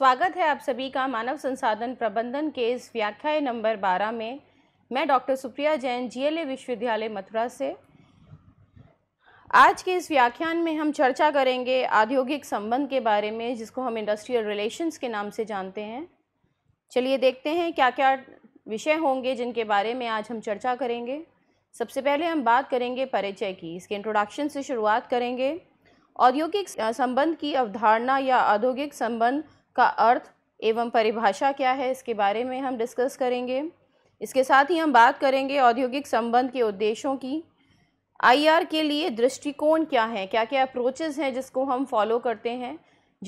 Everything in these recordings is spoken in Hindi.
स्वागत है आप सभी का मानव संसाधन प्रबंधन के इस व्याख्याय नंबर 12 में मैं डॉक्टर सुप्रिया जैन जीएलए विश्वविद्यालय मथुरा से आज के इस व्याख्यान में हम चर्चा करेंगे औद्योगिक संबंध के बारे में जिसको हम इंडस्ट्रियल रिलेशंस के नाम से जानते हैं चलिए देखते हैं क्या क्या विषय होंगे जिनके बारे में आज हम चर्चा करेंगे सबसे पहले हम बात करेंगे परिचय की इसके इंट्रोडक्शन से शुरुआत करेंगे औद्योगिक संबंध की अवधारणा या औद्योगिक संबंध का अर्थ एवं परिभाषा क्या है इसके बारे में हम डिस्कस करेंगे इसके साथ ही हम बात करेंगे औद्योगिक संबंध के उद्देश्यों की आईआर के लिए दृष्टिकोण क्या है क्या क्या अप्रोचेज़ हैं जिसको हम फॉलो करते हैं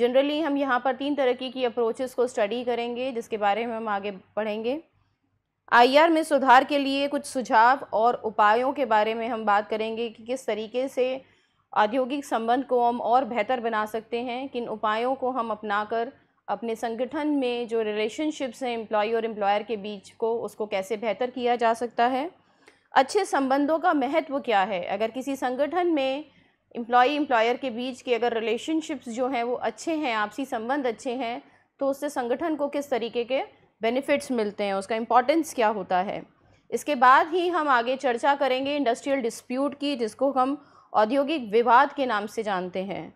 जनरली हम यहाँ पर तीन तरीके की अप्रोचेज़ को स्टडी करेंगे जिसके बारे में हम आगे बढ़ेंगे आईआर में सुधार के लिए कुछ सुझाव और उपायों के बारे में हम बात करेंगे कि किस तरीके से औद्योगिक संबंध को हम और बेहतर बना सकते हैं किन उपायों को हम अपनाकर अपने संगठन में जो रिलेशनशिप्स हैं एम्प्लॉय और एम्प्लॉयर के बीच को उसको कैसे बेहतर किया जा सकता है अच्छे संबंधों का महत्व क्या है अगर किसी संगठन में एम्प्लॉय एम्प्लॉयर के बीच के अगर रिलेशनशिप्स जो हैं वो अच्छे हैं आपसी संबंध अच्छे हैं तो उससे संगठन को किस तरीके के बेनिफिट्स मिलते हैं उसका इम्पॉर्टेंस क्या होता है इसके बाद ही हम आगे चर्चा करेंगे इंडस्ट्रियल डिस्प्यूट की जिसको हम औद्योगिक विवाद के नाम से जानते हैं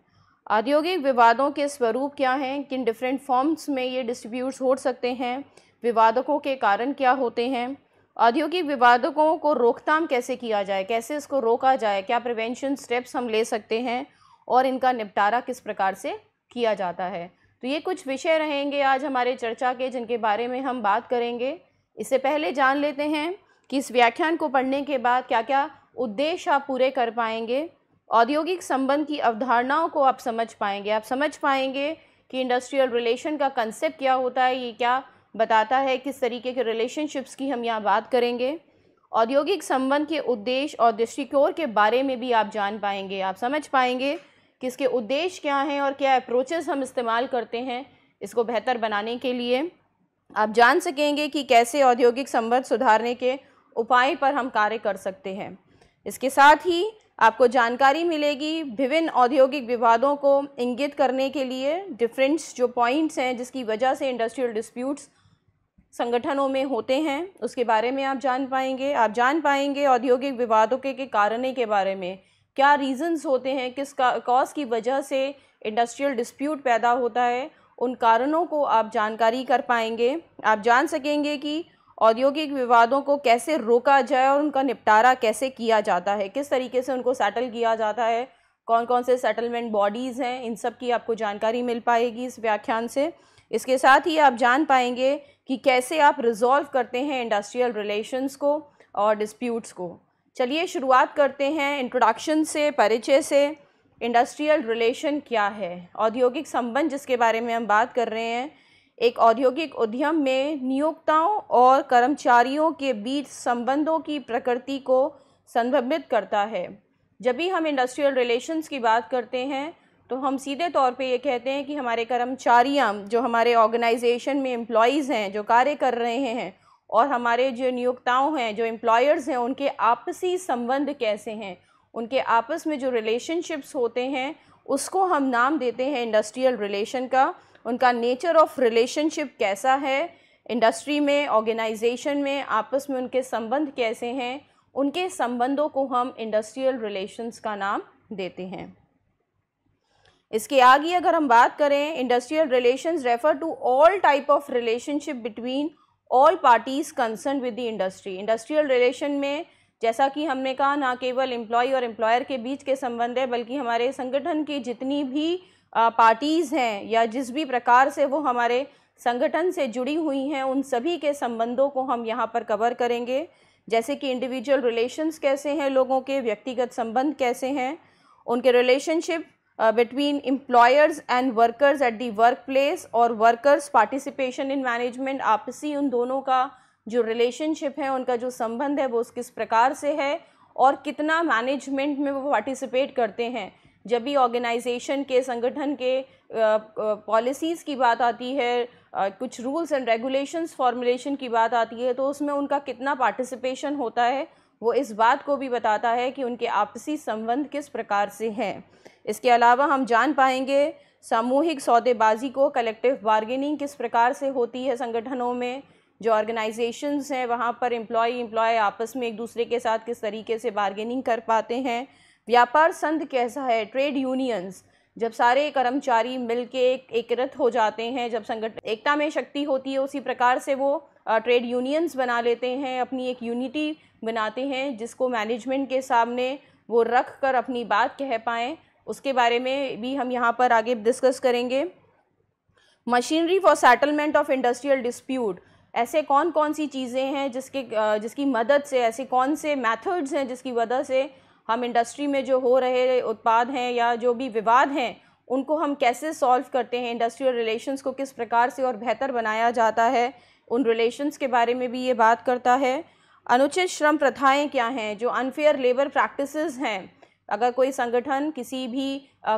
औद्योगिक विवादों के स्वरूप क्या हैं किन डिफरेंट फॉर्म्स में ये डिस्ट्रीब्यूट्स हो सकते हैं विवादकों के कारण क्या होते हैं औद्योगिक विवादकों को रोकथाम कैसे किया जाए कैसे इसको रोका जाए क्या प्रिवेंशन स्टेप्स हम ले सकते हैं और इनका निपटारा किस प्रकार से किया जाता है तो ये कुछ विषय रहेंगे आज हमारे चर्चा के जिनके बारे में हम बात करेंगे इससे पहले जान लेते हैं कि इस व्याख्यान को पढ़ने के बाद क्या क्या उद्देश्य आप पूरे कर पाएंगे औद्योगिक संबंध की अवधारणाओं को आप समझ पाएंगे आप समझ पाएंगे कि इंडस्ट्रियल रिलेशन का कंसेप्ट क्या होता है ये क्या बताता है किस तरीके के रिलेशनशिप्स की हम यहाँ बात करेंगे औद्योगिक संबंध के उद्देश्य और दृष्टिकोण के बारे में भी आप जान पाएंगे आप समझ पाएंगे कि इसके उद्देश्य क्या हैं और क्या अप्रोचेस हम इस्तेमाल करते हैं इसको बेहतर बनाने के लिए आप जान सकेंगे कि कैसे औद्योगिक संबंध सुधारने के उपाय पर हम कार्य कर सकते हैं इसके साथ ही आपको जानकारी मिलेगी विभिन्न औद्योगिक विवादों को इंगित करने के लिए डिफरेंट्स जो पॉइंट्स हैं जिसकी वजह से इंडस्ट्रियल डिस्प्यूट्स संगठनों में होते हैं उसके बारे में आप जान पाएंगे आप जान पाएंगे औद्योगिक विवादों के, के कारणों के बारे में क्या रीज़न्स होते हैं किस कॉज की वजह से इंडस्ट्रियल डिस्प्यूट पैदा होता है उन कारणों को आप जानकारी कर पाएंगे आप जान सकेंगे कि औद्योगिक विवादों को कैसे रोका जाए और उनका निपटारा कैसे किया जाता है किस तरीके से उनको सेटल किया जाता है कौन कौन से सेटलमेंट बॉडीज़ हैं इन सब की आपको जानकारी मिल पाएगी इस व्याख्यान से इसके साथ ही आप जान पाएंगे कि कैसे आप रिजॉल्व करते हैं इंडस्ट्रियल रिलेशंस को और डिस्प्यूट्स को चलिए शुरुआत करते हैं इंट्रोडक्शन से परिचय से इंडस्ट्रियल रिलेशन क्या है औद्योगिक संबंध जिसके बारे में हम बात कर रहे हैं एक औद्योगिक उद्यम में नियोक्ताओं और कर्मचारियों के बीच संबंधों की प्रकृति को संदर्भित करता है जब भी हम इंडस्ट्रियल रिलेशंस की बात करते हैं तो हम सीधे तौर पे ये कहते हैं कि हमारे कर्मचारियाँ जो हमारे ऑर्गेनाइजेशन में एम्प्लॉयज़ हैं जो कार्य कर रहे हैं और हमारे जो नियोक्ताओं हैं जो एम्प्लॉयर्स हैं उनके आपसी संबंध कैसे हैं उनके आपस में जो रिलेशनशिप्स होते हैं उसको हम नाम देते हैं इंडस्ट्रियल रिलेशन का उनका नेचर ऑफ रिलेशनशिप कैसा है इंडस्ट्री में ऑर्गेनाइजेशन में आपस में उनके संबंध कैसे हैं उनके संबंधों को हम इंडस्ट्रियल रिलेशंस का नाम देते हैं इसके आगे अगर हम बात करें industrial relations refer to all type of relationship between all parties concern with the industry industrial relation में जैसा कि हमने कहा ना केवल एम्प्लॉय और एम्प्लॉयर के बीच के संबंध है बल्कि हमारे संगठन की जितनी भी पार्टीज़ हैं या जिस भी प्रकार से वो हमारे संगठन से जुड़ी हुई हैं उन सभी के संबंधों को हम यहाँ पर कवर करेंगे जैसे कि इंडिविजुअल रिलेशंस कैसे हैं लोगों के व्यक्तिगत संबंध कैसे हैं उनके relationship between employers and workers at the work place और वर्कर्स पार्टिसिपेशन इन मैनेजमेंट आपसी उन दोनों का जो रिलेशनशिप है उनका जो संबंध है वो किस प्रकार से है और कितना मैनेजमेंट में वो पार्टिसिपेट करते हैं जब भी ऑर्गेनाइजेशन के संगठन के पॉलिसीज़ की बात आती है कुछ रूल्स एंड रेगुलेशंस फॉर्मुलेशन की बात आती है तो उसमें उनका कितना पार्टिसिपेशन होता है वो इस बात को भी बताता है कि उनके आपसी संबंध किस प्रकार से हैं इसके अलावा हम जान पाएंगे सामूहिक सौदेबाजी को कलेक्टिव बार्गेनिंग किस प्रकार से होती है संगठनों में जो ऑर्गेनाइजेशंस हैं वहाँ पर एम्प्लॉय एम्प्लॉय आपस में एक दूसरे के साथ किस तरीके से बार्गेनिंग कर पाते हैं व्यापार संघ कैसा है ट्रेड यूनियंस जब सारे कर्मचारी मिलके एकरत हो जाते हैं जब संगठन एकता में शक्ति होती है उसी प्रकार से वो ट्रेड यूनियंस बना लेते हैं अपनी एक यूनिटी बनाते हैं जिसको मैनेजमेंट के सामने वो रख कर अपनी बात कह पाएँ उसके बारे में भी हम यहाँ पर आगे डिस्कस करेंगे machinery for settlement of industrial dispute ऐसे कौन कौन सी चीज़ें हैं जिसके जिसकी मदद से ऐसे कौन से मेथड्स हैं जिसकी वजह से हम इंडस्ट्री में जो हो रहे उत्पाद हैं या जो भी विवाद हैं उनको हम कैसे सॉल्व करते हैं इंडस्ट्रियल रिलेशंस को किस प्रकार से और बेहतर बनाया जाता है उन रिलेशंस के बारे में भी ये बात करता है अनुचित श्रम प्रथाएं क्या हैं जो अनफेयर लेबर प्रैक्टिसेस हैं अगर कोई संगठन किसी भी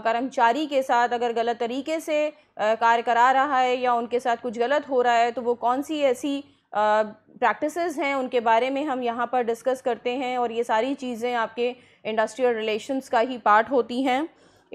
कर्मचारी के साथ अगर गलत तरीके से कार्य करा रहा है या उनके साथ कुछ गलत हो रहा है तो वो कौन सी ऐसी प्रैक्टिसेस हैं उनके बारे में हम यहाँ पर डिस्कस करते हैं और ये सारी चीज़ें आपके इंडस्ट्रियल रिलेशंस का ही पार्ट होती हैं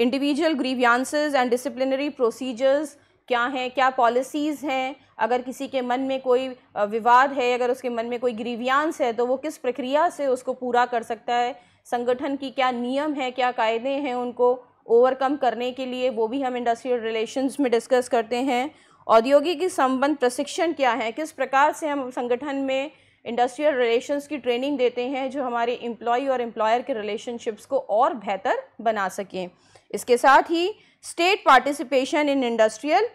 individual grievances and disciplinary procedures क्या हैं क्या पॉलिसीज़ हैं अगर किसी के मन में कोई विवाद है अगर उसके मन में कोई ग्रीवियांस है तो वो किस प्रक्रिया से उसको पूरा कर सकता है संगठन की क्या नियम है क्या कायदे हैं उनको ओवरकम करने के लिए वो भी हम इंडस्ट्रियल रिलेशंस में डिस्कस करते हैं औद्योगिक संबंध प्रशिक्षण क्या है किस प्रकार से हम संगठन में इंडस्ट्रियल रिलेशंस की ट्रेनिंग देते हैं जो हमारे एम्प्लॉय और एम्प्लॉयर के रिलेशनशिप्स को और बेहतर बना सकें इसके साथ ही state participation in industrial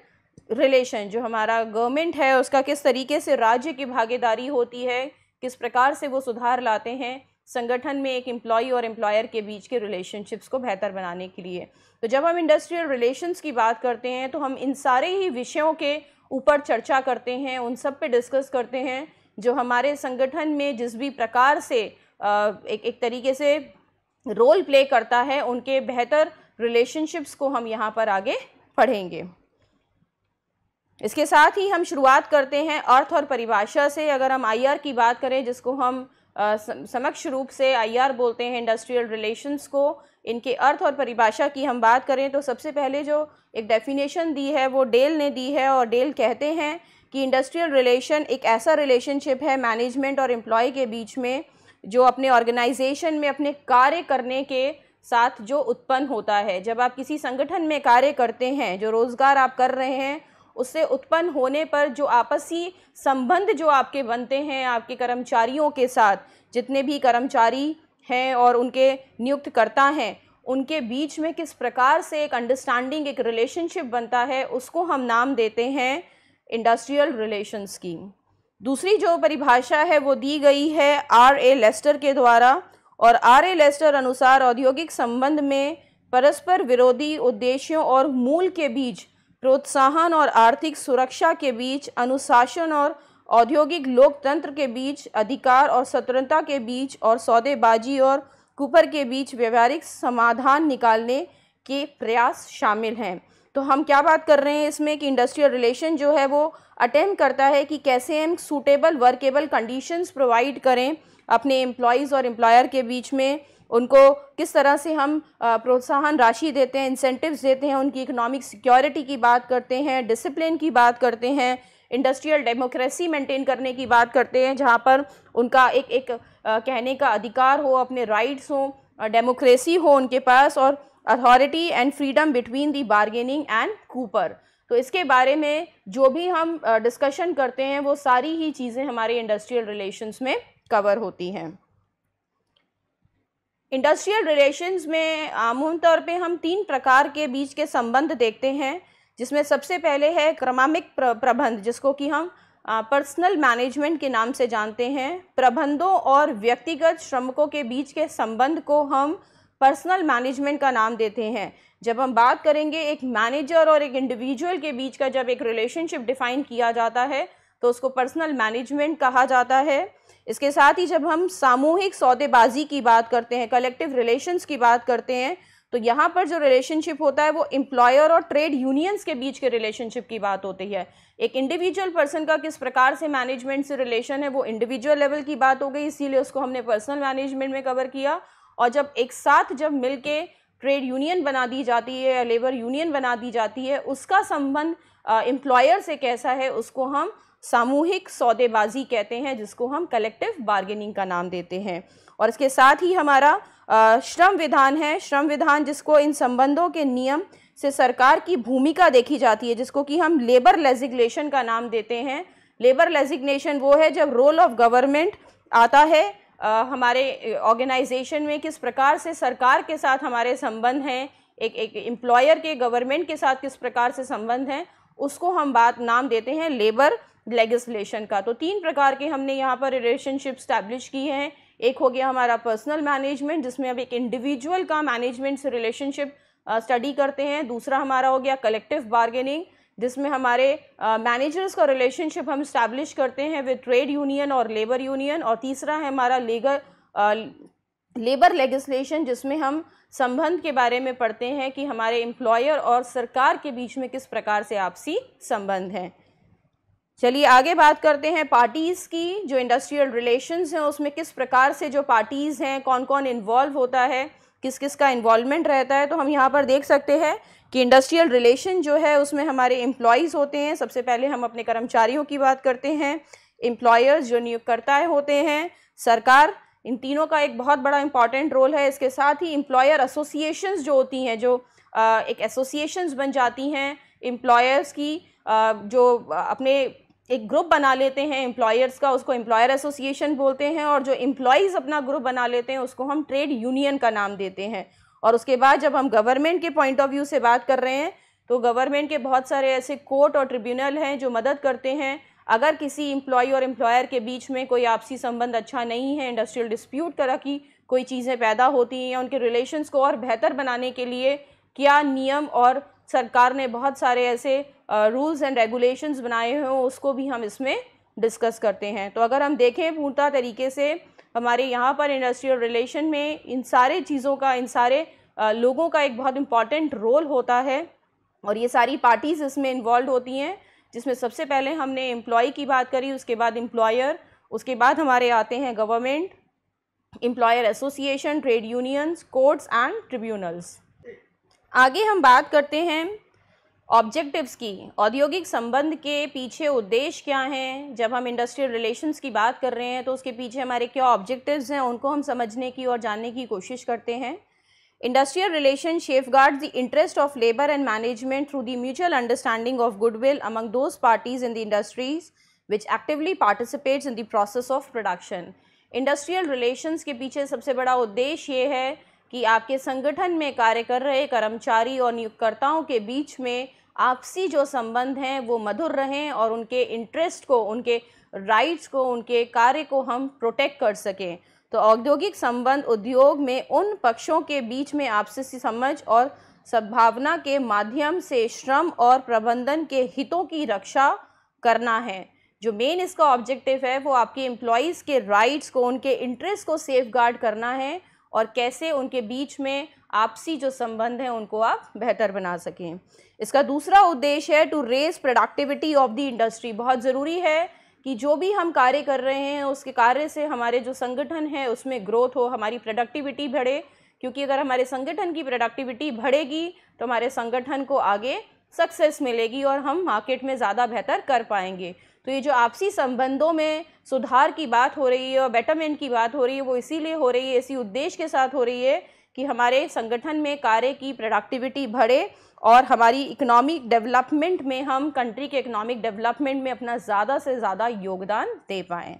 relation जो हमारा गवर्नमेंट है उसका किस तरीके से राज्य की भागीदारी होती है किस प्रकार से वो सुधार लाते हैं संगठन में एक एम्प्लॉई और एम्प्लॉयर के बीच के रिलेशनशिप्स को बेहतर बनाने के लिए तो जब हम इंडस्ट्रियल रिलेशंस की बात करते हैं तो हम इन सारे ही विषयों के ऊपर चर्चा करते हैं उन सब पे डिस्कस करते हैं जो हमारे संगठन में जिस भी प्रकार से एक एक तरीके से रोल प्ले करता है उनके बेहतर रिलेशनशिप्स को हम यहाँ पर आगे पढ़ेंगे इसके साथ ही हम शुरुआत करते हैं अर्थ और परिभाषा से अगर हम आईआर की बात करें जिसको हम समक्ष रूप से आईआर बोलते हैं इंडस्ट्रियल रिलेशंस को इनके अर्थ और परिभाषा की हम बात करें तो सबसे पहले जो एक डेफिनेशन दी है वो डेल ने दी है और डेल कहते हैं कि इंडस्ट्रियल रिलेशन एक ऐसा रिलेशनशिप है मैनेजमेंट और एम्प्लॉय के बीच में जो अपने ऑर्गेनाइजेशन में अपने कार्य करने के साथ जो उत्पन्न होता है जब आप किसी संगठन में कार्य करते हैं जो रोज़गार आप कर रहे हैं उससे उत्पन्न होने पर जो आपसी संबंध जो आपके बनते हैं आपके कर्मचारियों के साथ जितने भी कर्मचारी हैं और उनके नियुक्तकर्ता हैं उनके बीच में किस प्रकार से एक अंडरस्टैंडिंग एक रिलेशनशिप बनता है उसको हम नाम देते हैं इंडस्ट्रियल रिलेशन स्कीम दूसरी जो परिभाषा है वो दी गई है आर ए लेस्टर के द्वारा और आर ए लेस्टर अनुसार औद्योगिक संबंध में परस्पर विरोधी उद्देश्यों और मूल के बीच प्रोत्साहन और आर्थिक सुरक्षा के बीच अनुशासन और औद्योगिक लोकतंत्र के बीच अधिकार और स्वतंत्रता के बीच और सौदेबाजी और कुपर के बीच व्यवहारिक समाधान निकालने के प्रयास शामिल हैं तो हम क्या बात कर रहे हैं इसमें कि इंडस्ट्रियल रिलेशन जो है वो अटेम्प करता है कि कैसे हम सूटेबल वर्केबल कंडीशंस प्रोवाइड करें अपने एम्प्लॉयज़ और एम्प्लॉयर के बीच में उनको किस तरह से हम प्रोत्साहन राशि देते हैं इंसेंटिव्स देते हैं उनकी इकोनॉमिक सिक्योरिटी की बात करते हैं डिसिप्लिन की बात करते हैं इंडस्ट्रियल डेमोक्रेसी मेंटेन करने की बात करते हैं जहाँ पर उनका एक एक कहने का अधिकार हो अपने राइट्स हों डेमोक्रेसी हो उनके पास और authority and freedom between the bargaining and cooper तो इसके बारे में जो भी हम डिस्कशन करते हैं वो सारी ही चीज़ें हमारे इंडस्ट्रियल रिलेशंस में कवर होती हैं इंडस्ट्रियल रिलेशंस में आमूम तौर पे हम तीन प्रकार के बीच के संबंध देखते हैं जिसमें सबसे पहले है क्रमामिक प्रबंध जिसको कि हम पर्सनल मैनेजमेंट के नाम से जानते हैं प्रबंधों और व्यक्तिगत श्रमिकों के बीच के संबंध को हम पर्सनल मैनेजमेंट का नाम देते हैं जब हम बात करेंगे एक मैनेजर और एक इंडिविजुअल के बीच का जब एक रिलेशनशिप डिफाइन किया जाता है तो उसको पर्सनल मैनेजमेंट कहा जाता है इसके साथ ही जब हम सामूहिक सौदेबाजी की बात करते हैं कलेक्टिव रिलेशंस की बात करते हैं तो यहाँ पर जो रिलेशनशिप होता है वो एम्प्लॉयर और ट्रेड यूनियंस के बीच के रिलेशनशिप की बात होती है एक इंडिविजुअल पर्सन का किस प्रकार से मैनेजमेंट से रिलेशन है वो इंडिविजुअल लेवल की बात हो गई इसीलिए उसको हमने पर्सनल मैनेजमेंट में कवर किया और जब एक साथ जब मिल ट्रेड यूनियन बना दी जाती है या लेबर यूनियन बना दी जाती है उसका संबंध एम्प्लॉयर से कैसा है उसको हम सामूहिक सौदेबाजी कहते हैं जिसको हम कलेक्टिव बार्गेनिंग का नाम देते हैं और इसके साथ ही हमारा श्रम विधान है श्रम विधान जिसको इन संबंधों के नियम से सरकार की भूमिका देखी जाती है जिसको कि हम लेबर लेजिग्लेशन का नाम देते हैं लेबर लेजिग्नेशन वो है जब रोल ऑफ गवर्नमेंट आता है हमारे ऑर्गेनाइजेशन में किस प्रकार से सरकार के साथ हमारे संबंध हैं एक एक एम्प्लॉयर के गवर्नमेंट के साथ किस प्रकार से संबंध हैं उसको हम बात नाम देते हैं लेबर लेगिस्लेशन का तो तीन प्रकार के हमने यहाँ पर रिलेशनशिप स्टैब्लिश की हैं एक हो गया हमारा पर्सनल मैनेजमेंट जिसमें अब एक इंडिविजुअल का मैनेजमेंट से रिलेशनशिप स्टडी करते हैं दूसरा हमारा हो गया कलेक्टिव बार्गेनिंग जिसमें हमारे मैनेजर्स का रिलेशनशिप हम इस्टेब्लिश करते हैं विद ट्रेड यूनियन और लेबर यूनियन और तीसरा है हमारा लेगर लेबर लेगिस्लेशन जिसमें हम संबंध के बारे में पढ़ते हैं कि हमारे एम्प्लॉयर और सरकार के बीच में किस प्रकार से आपसी संबंध हैं चलिए आगे बात करते हैं पार्टीज़ की जो इंडस्ट्रियल रिलेशंस हैं उसमें किस प्रकार से जो पार्टीज़ हैं कौन कौन इन्वॉल्व होता है किस किस का इन्वॉलमेंट रहता है तो हम यहाँ पर देख सकते हैं कि इंडस्ट्रियल रिलेशन जो है उसमें हमारे एम्प्लॉयज़ होते हैं सबसे पहले हम अपने कर्मचारियों की बात करते हैं एम्प्लॉयर्स जो है होते हैं सरकार इन तीनों का एक बहुत बड़ा इंपॉर्टेंट रोल है इसके साथ ही एम्प्लॉयर एसोसिएशंस जो होती हैं जो एक एसोसिएशंस बन जाती हैं एम्प्लॉयर्स की जो अपने एक ग्रुप बना लेते हैं एम्प्लॉयर्स का उसको एम्प्लॉयर एसोसिएशन बोलते हैं और जो एम्प्लॉयज़ अपना ग्रुप बना लेते हैं उसको हम ट्रेड यूनियन का नाम देते हैं और उसके बाद जब हम गवर्नमेंट के पॉइंट ऑफ व्यू से बात कर रहे हैं तो गवर्नमेंट के बहुत सारे ऐसे कोर्ट और ट्रिब्यूनल हैं जो मदद करते हैं अगर किसी इम्प्लॉई और एम्प्लॉयर के बीच में कोई आपसी संबंध अच्छा नहीं है इंडस्ट्रियल डिस्प्यूट तरह की कोई चीज़ें पैदा होती हैं या उनके रिलेशन को और बेहतर बनाने के लिए क्या नियम और सरकार ने बहुत सारे ऐसे रूल्स एंड रेगुलेशंस बनाए हों उसको भी हम इसमें डिस्कस करते हैं तो अगर हम देखें पूर्णतः तरीके से हमारे यहाँ पर इंडस्ट्रियल रिलेशन में इन सारे चीज़ों का इन सारे आ, लोगों का एक बहुत इम्पॉर्टेंट रोल होता है और ये सारी पार्टीज़ इसमें इन्वॉल्व होती हैं जिसमें सबसे पहले हमने एम्प्लॉय की बात करी उसके बाद एम्प्लॉयर उसके बाद हमारे आते हैं government employer association trade unions courts and tribunals आगे हम बात करते हैं ऑब्जेक्टिव्स की औद्योगिक संबंध के पीछे उद्देश्य क्या हैं जब हम इंडस्ट्रियल रिलेशंस की बात कर रहे हैं तो उसके पीछे हमारे क्या ऑब्जेक्टिव्स हैं उनको हम समझने की और जानने की कोशिश करते हैं industrial relation safeguard the interest of labour and management through the mutual understanding of goodwill among those parties in the industries which actively participates in the process of production industrial relations के पीछे सबसे बड़ा उद्देश्य ये है कि आपके संगठन में कार्य कर रहे कर्मचारी और नियुक्तकर्ताओं के बीच में आपसी जो संबंध हैं वो मधुर रहें और उनके इंटरेस्ट को उनके राइट्स को उनके कार्य को हम प्रोटेक्ट कर सकें तो औद्योगिक संबंध उद्योग में उन पक्षों के बीच में आपसी समझ और सद्भावना के माध्यम से श्रम और प्रबंधन के हितों की रक्षा करना है जो मेन इसका ऑब्जेक्टिव है वो आपके एम्प्लॉयज़ के राइट्स को उनके इंटरेस्ट को सेफ गार्ड करना है और कैसे उनके बीच में आपसी जो संबंध है उनको आप बेहतर बना सकें इसका दूसरा उद्देश्य है to raise productivity of the industry बहुत ज़रूरी है कि जो भी हम कार्य कर रहे हैं उसके कार्य से हमारे जो संगठन है उसमें ग्रोथ हो हमारी प्रोडक्टिविटी बढ़े क्योंकि अगर हमारे संगठन की प्रोडक्टिविटी बढ़ेगी तो हमारे संगठन को आगे सक्सेस मिलेगी और हम मार्केट में ज़्यादा बेहतर कर पाएंगे तो ये जो आपसी संबंधों में सुधार की बात हो रही है और बेटरमेंट की बात हो रही है वो इसीलिए हो रही है इसी उद्देश्य के साथ हो रही है कि हमारे संगठन में कार्य की प्रोडक्टिविटी बढ़े और हमारी इकोनॉमिक डेवलपमेंट में हम कंट्री के इकोनॉमिक डेवलपमेंट में अपना ज़्यादा से ज़्यादा योगदान दे पाएँ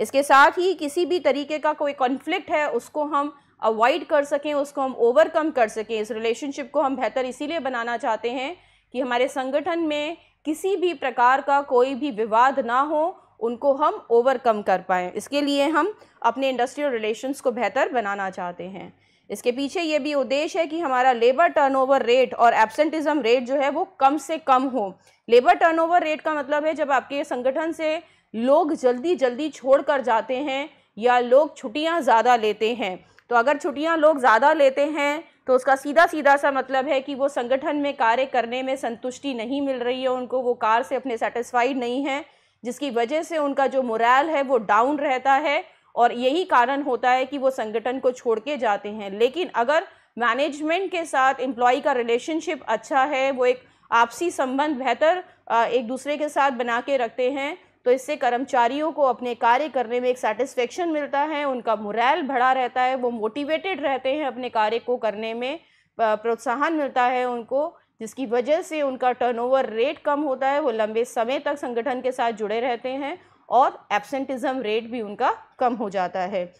इसके साथ ही किसी भी तरीके का कोई कॉन्फ्लिक्ट है उसको हम अवॉइड कर सकें उसको हम ओवरकम कर सकें इस रिलेशनशिप को हम बेहतर इसीलिए बनाना चाहते हैं कि हमारे संगठन में किसी भी प्रकार का कोई भी विवाद ना हो उनको हम ओवरकम कर पाएँ इसके लिए हम अपने इंडस्ट्रियल रिलेशंस को बेहतर बनाना चाहते हैं इसके पीछे ये भी उद्देश्य है कि हमारा लेबर टर्नओवर रेट और एब्सेंटिज्म रेट जो है वो कम से कम हो लेबर टर्नओवर रेट का मतलब है जब आपके संगठन से लोग जल्दी जल्दी छोड़ कर जाते हैं या लोग छुट्टियाँ ज़्यादा लेते हैं तो अगर छुट्टियाँ लोग ज़्यादा लेते हैं तो उसका सीधा सीधा सा मतलब है कि वो संगठन में कार्य करने में संतुष्टि नहीं मिल रही है उनको वो कार से अपने सेटिस्फाइड नहीं है जिसकी वजह से उनका जो मोरल है वो डाउन रहता है और यही कारण होता है कि वो संगठन को छोड़ के जाते हैं लेकिन अगर मैनेजमेंट के साथ एम्प्लॉय का रिलेशनशिप अच्छा है वो एक आपसी संबंध बेहतर एक दूसरे के साथ बना के रखते हैं तो इससे कर्मचारियों को अपने कार्य करने में एक सेटिस्फेक्शन मिलता है उनका मुरैल बढ़ा रहता है वो मोटिवेटेड रहते हैं अपने कार्य को करने में प्रोत्साहन मिलता है उनको जिसकी वजह से उनका टर्नओवर रेट कम होता है वो लंबे समय तक संगठन के साथ जुड़े रहते हैं और एबसेंटिज़म रेट भी उनका कम हो जाता है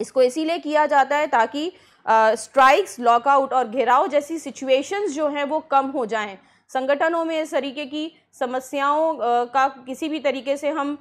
इसको इसीलिए किया जाता है ताकि स्ट्राइक्स लॉकआउट और घेराव जैसी सिचुएशंस जो हैं वो कम हो जाएं संगठनों में इस तरीके की समस्याओं का किसी भी तरीके से हम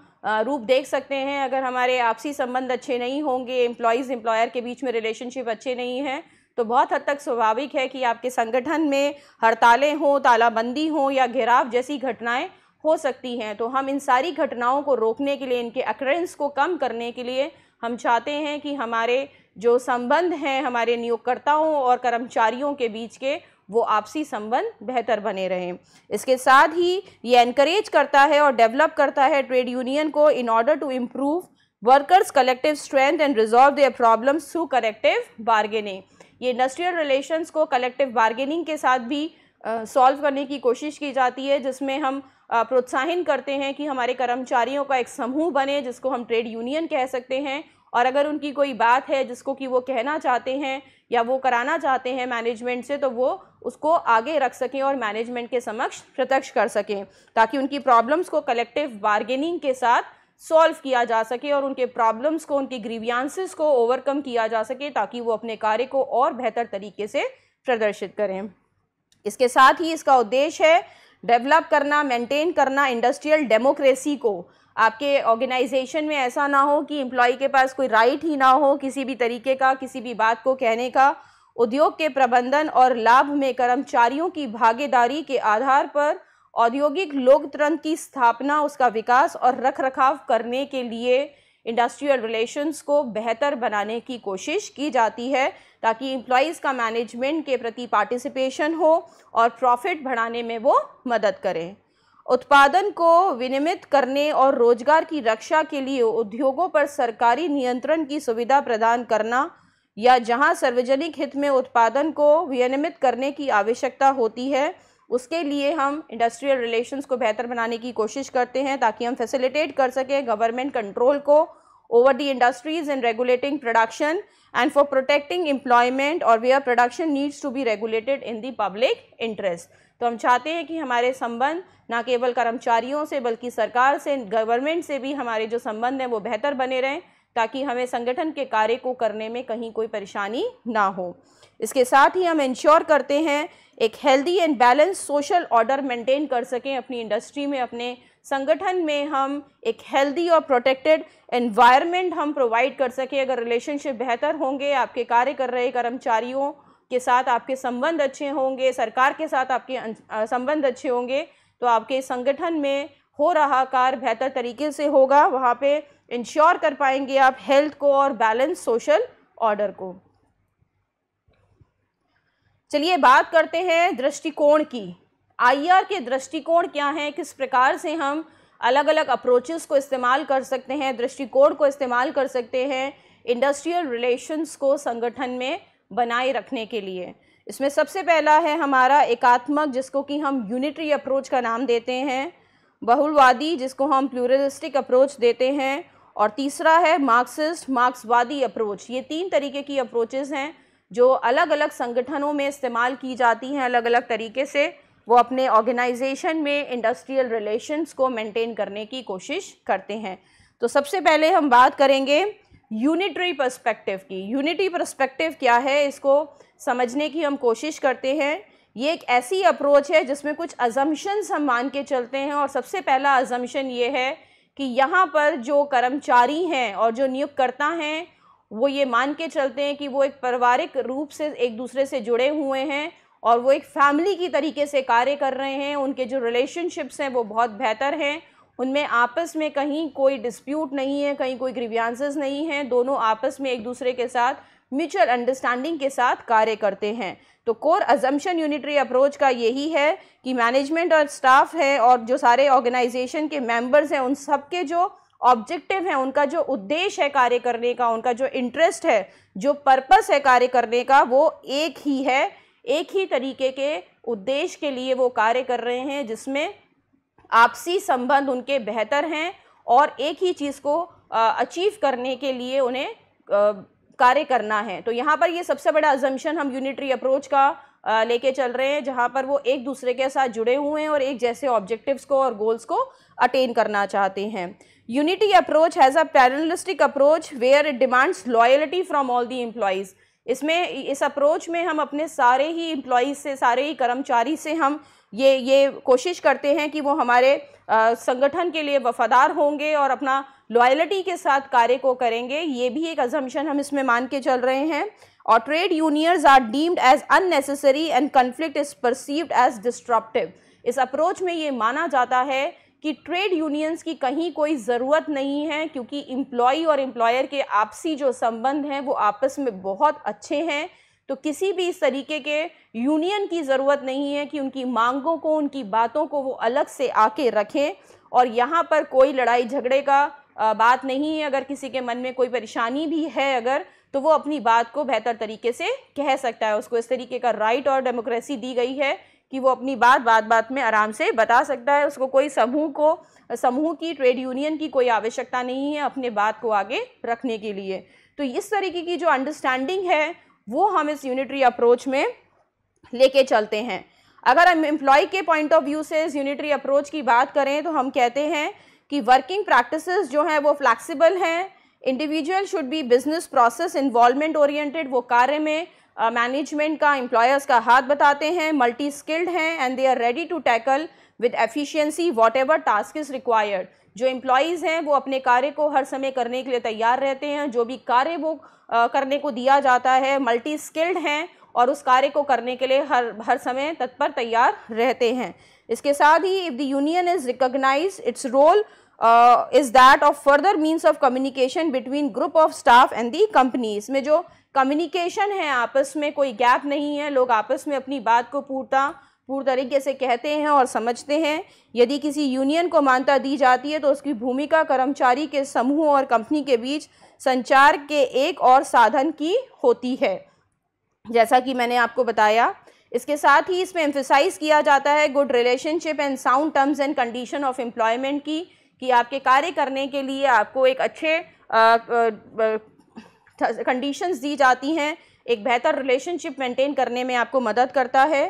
रूप देख सकते हैं अगर हमारे आपसी संबंध अच्छे नहीं होंगे एम्प्लॉयज़ एम्प्लॉयर के बीच में रिलेशनशिप अच्छे नहीं हैं तो बहुत हद तक स्वाभाविक है कि आपके संगठन में हड़तालें हों तालाबंदी हों या घेराव जैसी घटनाएं हो सकती हैं तो हम इन सारी घटनाओं को रोकने के लिए इनके अक्रेंस को कम करने के लिए हम चाहते हैं कि हमारे जो संबंध हैं हमारे नियोगकर्ताओं और कर्मचारियों के बीच के वो आपसी संबंध बेहतर बने रहें इसके साथ ही ये इनक्रेज करता है और डेवलप करता है ट्रेड यूनियन को in order to improve workers collective strength and resolve their problems through collective bargaining ये इंडस्ट्रियल रिलेशंस को कलेक्टिव बारगेनिंग के साथ भी सॉल्व uh, करने की कोशिश की जाती है जिसमें हम uh, प्रोत्साहन करते हैं कि हमारे कर्मचारियों का एक समूह बने जिसको हम ट्रेड यूनियन कह सकते हैं और अगर उनकी कोई बात है जिसको कि वो कहना चाहते हैं या वो कराना चाहते हैं मैनेजमेंट से तो वो उसको आगे रख सकें और मैनेजमेंट के समक्ष प्रत्यक्ष कर सकें ताकि उनकी प्रॉब्लम्स को कलेक्टिव बार्गेनिंग के साथ सॉल्व किया जा सके और उनके प्रॉब्लम्स को उनकी ग्रीवियांसिस को ओवरकम किया जा सके ताकि वो अपने कार्य को और बेहतर तरीके से प्रदर्शित करें इसके साथ ही इसका उद्देश्य है डेवलप करना मेंटेन करना इंडस्ट्रियल डेमोक्रेसी को आपके ऑर्गेनाइजेशन में ऐसा ना हो कि एम्प्लॉय के पास कोई राइट ही ना हो किसी भी तरीके का किसी भी बात को कहने का उद्योग के प्रबंधन और लाभ में कर्मचारियों की भागीदारी के आधार पर औद्योगिक लोकतंत्र की स्थापना उसका विकास और रख रखाव करने के लिए इंडस्ट्रियल रिलेशंस को बेहतर बनाने की कोशिश की जाती है ताकि इम्प्लॉयज़ का मैनेजमेंट के प्रति पार्टिसिपेशन हो और प्रॉफिट बढ़ाने में वो मदद करें उत्पादन को विनियमित करने और रोजगार की रक्षा के लिए उद्योगों पर सरकारी नियंत्रण की सुविधा प्रदान करना या जहां सार्वजनिक हित में उत्पादन को विनियमित करने की आवश्यकता होती है उसके लिए हम इंडस्ट्रियल रिलेशंस को बेहतर बनाने की कोशिश करते हैं ताकि हम फैसिलिटेट कर सकें गवर्नमेंट कंट्रोल को over the industries in regulating production and for protecting employment और where production needs to be regulated in the public interest तो हम चाहते हैं कि हमारे संबंध ना केवल कर्मचारियों से बल्कि सरकार से गवर्नमेंट से भी हमारे जो संबंध हैं वो बेहतर बने रहें ताकि हमें संगठन के कार्य को करने में कहीं कोई परेशानी ना हो इसके साथ ही हम इंश्योर करते हैं एक healthy and balance social order maintain कर सकें अपनी इंडस्ट्री में अपने संगठन में हम एक हेल्दी और प्रोटेक्टेड एनवायरनमेंट हम प्रोवाइड कर सकें अगर रिलेशनशिप बेहतर होंगे आपके कार्य कर रहे कर्मचारियों के साथ आपके संबंध अच्छे होंगे सरकार के साथ आपके अं, संबंध अच्छे होंगे तो आपके संगठन में हो रहा कार्य बेहतर तरीके से होगा वहाँ पे इंश्योर कर पाएंगे आप हेल्थ को और बैलेंस सोशल ऑर्डर को चलिए बात करते हैं दृष्टिकोण की आईआर के दृष्टिकोण क्या हैं किस प्रकार से हम अलग अलग अप्रोचेस को इस्तेमाल कर सकते हैं दृष्टिकोण को इस्तेमाल कर सकते हैं इंडस्ट्रियल रिलेशंस को संगठन में बनाए रखने के लिए इसमें सबसे पहला है हमारा एकात्मक जिसको कि हम यूनिटरी अप्रोच का नाम देते हैं बहुलवादी जिसको हम प्लूरलिस्टिक अप्रोच देते हैं और तीसरा है मार्क्सिस्ट मार्क्सवादी अप्रोच ये तीन तरीके की अप्रोचेज़ हैं जो अलग अलग संगठनों में इस्तेमाल की जाती हैं अलग अलग तरीके से वो अपने ऑर्गेनाइजेशन में इंडस्ट्रियल रिलेशंस को मेंटेन करने की कोशिश करते हैं तो सबसे पहले हम बात करेंगे यूनिटरी पर्सपेक्टिव की यूनिटी पर्सपेक्टिव क्या है इसको समझने की हम कोशिश करते हैं ये एक ऐसी अप्रोच है जिसमें कुछ अजम्पन्स हम मान के चलते हैं और सबसे पहला अजम्पन ये है कि यहाँ पर जो कर्मचारी हैं और जो नियुक्तकर्ता हैं वो ये मान के चलते हैं कि वो एक पारिवारिक रूप से एक दूसरे से जुड़े हुए हैं और वो एक फैमिली की तरीके से कार्य कर रहे हैं उनके जो रिलेशनशिप्स हैं वो बहुत बेहतर हैं उनमें आपस में कहीं कोई डिस्प्यूट नहीं है कहीं कोई ग्रीवियांसेस नहीं हैं दोनों आपस में एक दूसरे के साथ म्यूचुअल अंडरस्टैंडिंग के साथ कार्य करते हैं तो कोर अजम्पन यूनिटरी अप्रोच का यही है कि मैनेजमेंट और स्टाफ है और जो सारे ऑर्गेनाइजेशन के मेंबर्स हैं उन सब के जो ऑब्जेक्टिव हैं उनका जो उद्देश्य है कार्य करने का उनका जो इंटरेस्ट है जो पर्पस है कार्य करने का वो एक ही है एक ही तरीके के उद्देश्य के लिए वो कार्य कर रहे हैं जिसमें आपसी संबंध उनके बेहतर हैं और एक ही चीज़ को अचीव करने के लिए उन्हें कार्य करना है तो यहाँ पर ये सबसे बड़ा अजम्पन हम यूनिटरी अप्रोच का लेके चल रहे हैं जहाँ पर वो एक दूसरे के साथ जुड़े हुए हैं और एक जैसे ऑब्जेक्टिव्स को और गोल्स को अटेन करना चाहते हैं unity approach has a paternalistic approach where it demands loyalty from all the employees इसमें इस अप्रोच में हम अपने सारे ही एम्प्लॉयज़ से सारे ही कर्मचारी से हम ये ये कोशिश करते हैं कि वो हमारे संगठन के लिए वफादार होंगे और अपना लॉयल्टी के साथ कार्य को करेंगे ये भी एक अजम्पन हम इसमें मान के चल रहे हैं और trade unions are deemed as unnecessary and conflict is perceived as disruptive इस अप्रोच में ये माना जाता है कि ट्रेड यूनियंस की कहीं कोई ज़रूरत नहीं है क्योंकि एम्प्लॉय और एम्प्लॉयर के आपसी जो संबंध हैं वो आपस में बहुत अच्छे हैं तो किसी भी इस तरीके के यूनियन की ज़रूरत नहीं है कि उनकी मांगों को उनकी बातों को वो अलग से आके रखें और यहाँ पर कोई लड़ाई झगड़े का बात नहीं है अगर किसी के मन में कोई परेशानी भी है अगर तो वो अपनी बात को बेहतर तरीके से कह सकता है उसको इस तरीके का राइट और डेमोक्रेसी दी गई है कि वो अपनी बात बात बात में आराम से बता सकता है उसको कोई समूह को समूह की ट्रेड यूनियन की कोई आवश्यकता नहीं है अपने बात को आगे रखने के लिए तो इस तरीके की जो अंडरस्टैंडिंग है वो हम इस यूनिटरी अप्रोच में लेके चलते हैं अगर हम एम्प्लॉय के पॉइंट ऑफ व्यू से इस यूनिटरी अप्रोच की बात करें तो हम कहते हैं कि वर्किंग प्रैक्टिसेस जो हैं वो फ्लैक्सीबल हैं individual should be business process involvement oriented वो कार्य में मैनेजमेंट uh, का एम्प्लॉयर्स का हाथ बताते हैं मल्टी स्किल्ड हैं and they are ready to tackle with efficiency whatever task is required जो एम्प्लॉयज़ हैं वो अपने कार्य को हर समय करने के लिए तैयार रहते हैं जो भी कार्य वो करने को दिया जाता है मल्टी स्किल्ड हैं और उस कार्य को करने के लिए हर हर समय तत्पर तैयार रहते हैं इसके साथ ही if the union is recognise its role is that of further means of communication between group of staff and the company इसमें जो कम्युनिकेशन है आपस में कोई गैप नहीं है लोग आपस में अपनी बात को पूर्ता पूर्ण तरीके से कहते हैं और समझते हैं यदि किसी यूनियन को मान्यता दी जाती है तो उसकी भूमिका कर्मचारी के समूह और कंपनी के बीच संचार के एक और साधन की होती है जैसा कि मैंने आपको बताया इसके साथ ही इसमें एम्फिसाइज किया जाता है good relationship and sound terms and condition of employment की कि आपके कार्य करने के लिए आपको एक अच्छे कंडीशंस दी जाती हैं एक बेहतर रिलेशनशिप मेंटेन करने में आपको मदद करता है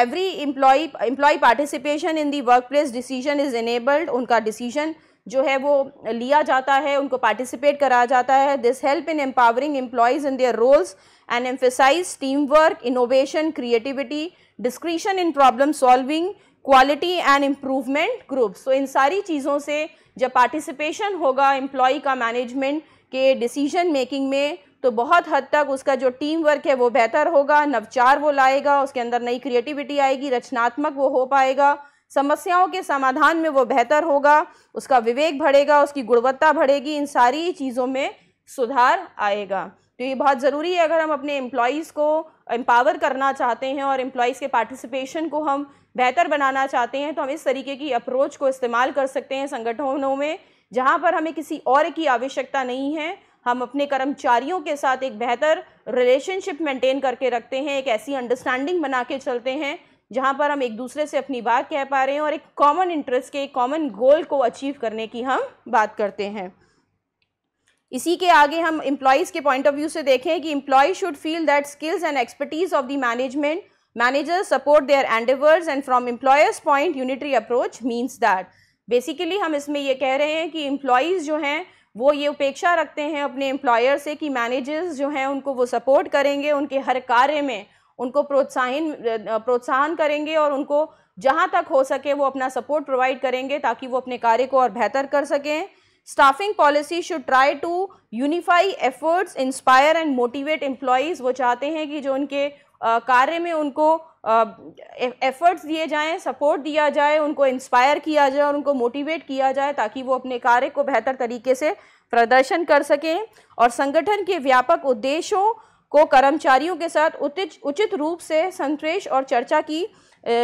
every employee employee participation in the work workplace decision is enabled उनका डिसीजन जो है वो लिया जाता है उनको पार्टिसिपेट कराया जाता है this help in empowering employees in their roles and emphasise team work innovation creativity discretion in problem solving quality and improvement group so इन सारी चीज़ों से जब पार्टिसिपेशन होगा एम्प्लॉय का मैनेजमेंट के डिसीजन मेकिंग में तो बहुत हद तक उसका जो टीम वर्क है वो बेहतर होगा नवचार वो लाएगा उसके अंदर नई क्रिएटिविटी आएगी रचनात्मक वो हो पाएगा समस्याओं के समाधान में वो बेहतर होगा उसका विवेक बढ़ेगा उसकी गुणवत्ता बढ़ेगी इन सारी चीज़ों में सुधार आएगा तो ये बहुत ज़रूरी है अगर हम अपने एम्प्लॉयज़ को एम्पावर करना चाहते हैं और एम्प्लॉयज़ के पार्टिसिपेशन को हम बेहतर बनाना चाहते हैं तो हम इस तरीके की अप्रोच को इस्तेमाल कर सकते हैं संगठनों में जहाँ पर हमें किसी और की आवश्यकता नहीं है हम अपने कर्मचारियों के साथ एक बेहतर रिलेशनशिप मेंटेन करके रखते हैं एक ऐसी अंडरस्टैंडिंग बना के चलते हैं जहाँ पर हम एक दूसरे से अपनी बात कह पा रहे हैं और एक कॉमन इंटरेस्ट के एक कॉमन गोल को अचीव करने की हम बात करते हैं इसी के आगे हम इम्प्लॉयज़ के पॉइंट ऑफ व्यू से देखें कि employee should feel that skills and expertise of the management managers support their endeavours and from employers point unitary approach means that basically हम इसमें ये कह रहे हैं कि इम्प्लॉयज जो हैं वो ये उपेक्षा रखते हैं अपने एम्प्लॉयर से कि मैनेजर्स जो हैं उनको वो सपोर्ट करेंगे उनके हर कार्य में उनको प्रोत्साहन प्रोत्साहन करेंगे और उनको जहाँ तक हो सके वो अपना सपोर्ट प्रोवाइड करेंगे ताकि वो अपने कार्य को और बेहतर कर सकें staffing policy should try to unify efforts inspire and motivate employees वो चाहते हैं कि जो उनके कार्य में उनको एफर्ट्स दिए जाएं सपोर्ट दिया जाए उनको इंस्पायर किया जाए और उनको मोटिवेट किया जाए ताकि वो अपने कार्य को बेहतर तरीके से प्रदर्शन कर सकें और संगठन के व्यापक उद्देश्यों को कर्मचारियों के साथ उचित उचित रूप से संतरेश और चर्चा की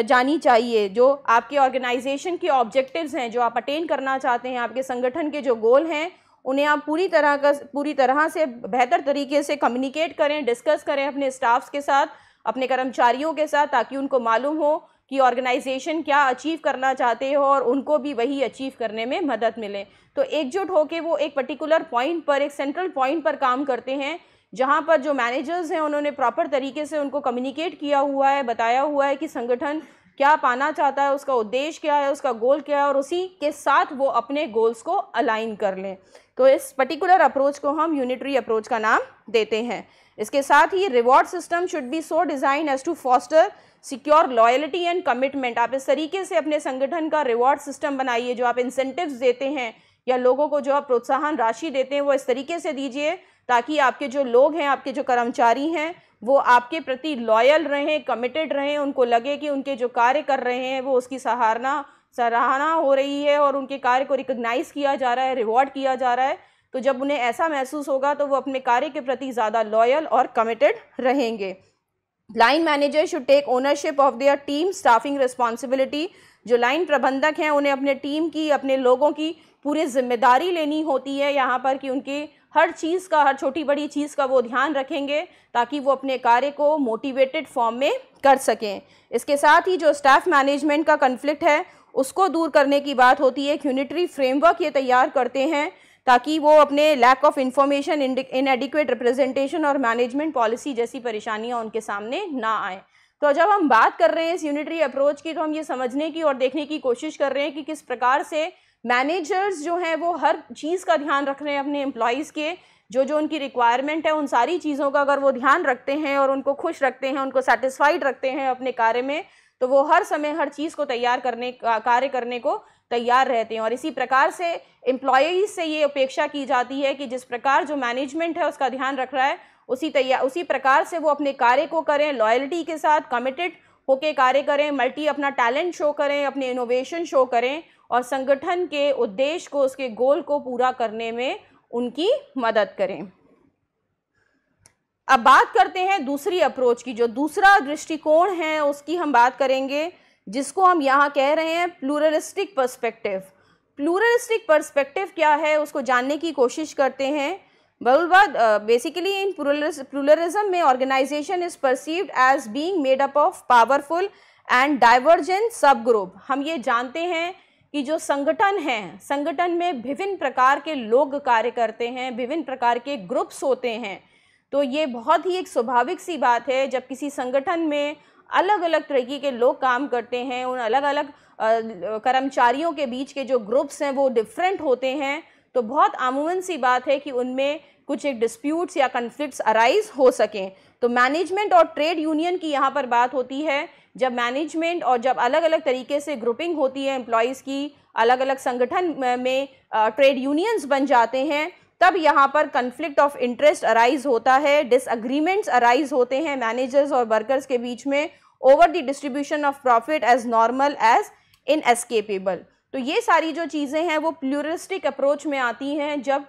जानी चाहिए जो आपके ऑर्गेनाइजेशन के ऑब्जेक्टिव्स हैं जो आप अटेन करना चाहते हैं आपके संगठन के जो गोल हैं उन्हें आप पूरी तरह का पूरी तरह से बेहतर तरीके से कम्युनिकेट करें डिस्कस करें अपने स्टाफ्स के साथ अपने कर्मचारियों के साथ ताकि उनको मालूम हो कि ऑर्गेनाइजेशन क्या अचीव करना चाहते हो और उनको भी वही अचीव करने में मदद मिले तो एकजुट होकर वो एक पर्टिकुलर पॉइंट पर एक सेंट्रल पॉइंट पर काम करते हैं जहाँ पर जो मैनेजर्स हैं उन्होंने प्रॉपर तरीके से उनको कम्युनिकेट किया हुआ है बताया हुआ है कि संगठन क्या पाना चाहता है उसका उद्देश्य क्या है उसका गोल क्या है और उसी के साथ वो अपने गोल्स को अलाइन कर लें तो इस पर्टिकुलर अप्रोच को हम यूनिटरी अप्रोच का नाम देते हैं इसके साथ ही reward system should be so design as to foster secure loyalty and commitment आप इस तरीके से अपने संगठन का रिवॉर्ड सिस्टम बनाइए जो आप इंसेंटिव्स देते हैं या लोगों को जो आप प्रोत्साहन राशि देते हैं वो इस तरीके से दीजिए ताकि आपके जो लोग हैं आपके जो कर्मचारी हैं वो आपके प्रति लॉयल रहें कमिटेड रहें उनको लगे कि उनके जो कार्य कर रहे हैं वो उसकी सहारना सराहना हो रही है और उनके कार्य को रिकग्नाइज़ किया जा रहा है रिवॉर्ड किया जा रहा है तो जब उन्हें ऐसा महसूस होगा तो वो अपने कार्य के प्रति ज़्यादा लॉयल और कमिटेड रहेंगे line manager should take ownership of their team staffing responsibility जो लाइन प्रबंधक हैं उन्हें अपने टीम की अपने लोगों की पूरी जिम्मेदारी लेनी होती है यहाँ पर कि उनके हर चीज़ का हर छोटी बड़ी चीज़ का वो ध्यान रखेंगे ताकि वो अपने कार्य को मोटिवेटेड फॉर्म में कर सकें इसके साथ ही जो स्टाफ मैनेजमेंट का कन्फ्लिक्ट है उसको दूर करने की बात होती है एक यूनिटरी फ्रेमवर्क ये तैयार करते हैं ताकि वो अपने lack of information adequate representation और मैनेजमेंट पॉलिसी जैसी परेशानियाँ उनके सामने ना आएँ तो जब हम बात कर रहे हैं इस यूनिटरी अप्रोच की तो हम ये समझने की और देखने की कोशिश कर रहे हैं कि किस प्रकार से मैनेजर्स जो हैं वो हर चीज़ का ध्यान रख रहे हैं अपने एम्प्लॉयज़ के जो जो उनकी रिक्वायरमेंट है उन सारी चीज़ों का अगर वो ध्यान रखते हैं और उनको खुश रखते हैं उनको सेटिस्फाइड रखते हैं अपने कार्य में तो वो हर समय हर चीज़ को तैयार करने कार्य करने को तैयार रहते हैं और इसी प्रकार से एम्प्लॉयज़ से ये अपेक्षा की जाती है कि जिस प्रकार जो मैनेजमेंट है उसका ध्यान रख रहा है उसी तैयार उसी प्रकार से वो अपने कार्य को करें लॉयल्टी के साथ कमिटेड होके कार्य करें मल्टी अपना टैलेंट शो करें अपने इनोवेशन शो करें और संगठन के उद्देश्य को उसके गोल को पूरा करने में उनकी मदद करें अब बात करते हैं दूसरी अप्रोच की जो दूसरा दृष्टिकोण है उसकी हम बात करेंगे जिसको हम यहाँ कह रहे हैं प्लूरलिस्टिक पर्सपेक्टिव प्लूरलिस्टिक पर्सपेक्टिव क्या है उसको जानने की कोशिश करते हैं बबुलबाद बेसिकली इन प्लूरलिज्म में organisation is perceived as being made up of powerful and divergent sub group हम ये जानते हैं कि जो संगठन हैं संगठन में विभिन्न प्रकार के लोग कार्य करते हैं विभिन्न प्रकार के ग्रुप्स होते हैं तो ये बहुत ही एक स्वाभाविक सी बात है जब किसी संगठन में अलग अलग तरीके के लोग काम करते हैं उन अलग अलग कर्मचारियों के बीच के जो ग्रुप्स हैं वो डिफरेंट होते हैं तो बहुत आमूमन सी बात है कि उनमें कुछ एक डिस्प्यूट्स या कन्फ्लिक्ट अराइज हो सकें तो मैनेजमेंट और ट्रेड यूनियन की यहाँ पर बात होती है जब मैनेजमेंट और जब अलग अलग तरीके से ग्रुपिंग होती है एम्प्लॉयज़ की अलग अलग संगठन में ट्रेड यूनियंस बन जाते हैं तब यहाँ पर कन्फ्लिक्ट ऑफ इंटरेस्ट अराइज होता है डिसअग्रीमेंट्स अराइज होते हैं मैनेजर्स और वर्कर्स के बीच में over the distribution of profit as normal as inescapable तो ये सारी जो चीज़ें हैं वो प्लूरिस्टिक अप्रोच में आती हैं जब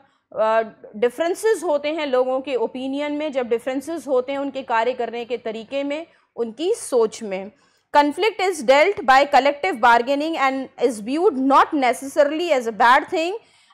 डिफरेंसेस uh, होते हैं लोगों के ओपिनियन में जब डिफरेंसेस होते हैं उनके कार्य करने के तरीके में उनकी सोच में conflict is dealt by collective bargaining and is viewed not necessarily as a bad thing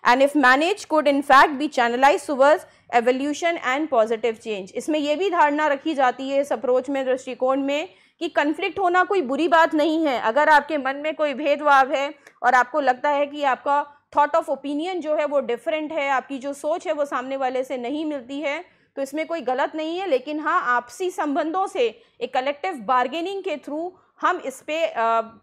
and if manage could in fact be channelise towards evolution and positive change इसमें यह भी धारणा रखी जाती है इस अप्रोच में दृष्टिकोण में कि कन्फ्लिक्ट होना कोई बुरी बात नहीं है अगर आपके मन में कोई भेदभाव है और आपको लगता है कि आपका थाट ऑफ ओपिनियन जो है वो डिफरेंट है आपकी जो सोच है वो सामने वाले से नहीं मिलती है तो इसमें कोई गलत नहीं है लेकिन हाँ आपसी संबंधों से एक कलेक्टिव बार्गेनिंग के थ्रू हम इस पर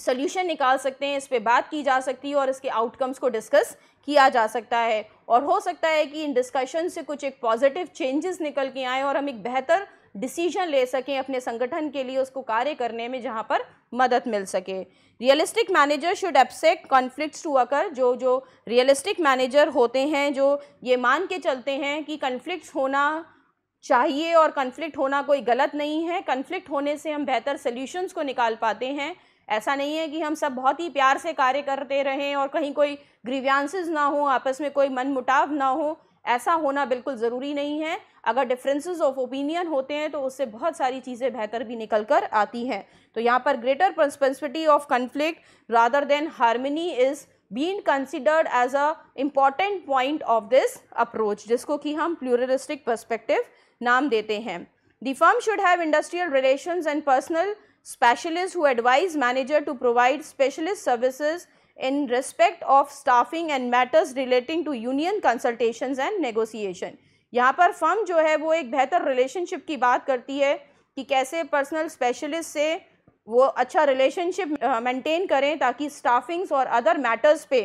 सोल्यूशन निकाल सकते हैं इस पर बात की जा सकती है और इसके आउटकम्स को डिस्कस किया जा सकता है और हो सकता है कि इन डिस्कशन से कुछ एक पॉजिटिव चेंजेस निकल के आए और हम एक बेहतर डिसीजन ले सकें अपने संगठन के लिए उसको कार्य करने में जहाँ पर मदद मिल सके realistic manager should accept conflicts to occur जो जो रियलिस्टिक मैनेजर होते हैं जो ये मान के चलते हैं कि कन्फ्लिक्ट होना चाहिए और कन्फ्लिक्ट होना कोई गलत नहीं है कन्फ्लिक्ट होने से हम बेहतर सोल्यूशंस को निकाल पाते हैं ऐसा नहीं है कि हम सब बहुत ही प्यार से कार्य करते रहें और कहीं कोई ग्रीवियांसेस ना हो आपस में कोई मन मुटाव ना हो ऐसा होना बिल्कुल ज़रूरी नहीं है अगर डिफरेंसेस ऑफ ओपिनियन होते हैं तो उससे बहुत सारी चीज़ें बेहतर भी निकल कर आती हैं तो यहाँ पर greater propensity of conflict rather than harmony is been considered as a important point of this approach जिसको कि हम प्लूरलिस्टिक परस्पेक्टिव नाम देते हैं the firm should have industrial relation and personal specialist who advise manager to provide specialist services in respect of staffing and matters relating to union consultation and negotiation यहाँ पर फर्म जो है वो एक बेहतर रिलेशनशिप की बात करती है कि कैसे पर्सनल स्पेशलिस्ट से वो अच्छा रिलेशनशिप मेंटेन uh, करें ताकि स्टाफिंग्स और अदर मैटर्स पे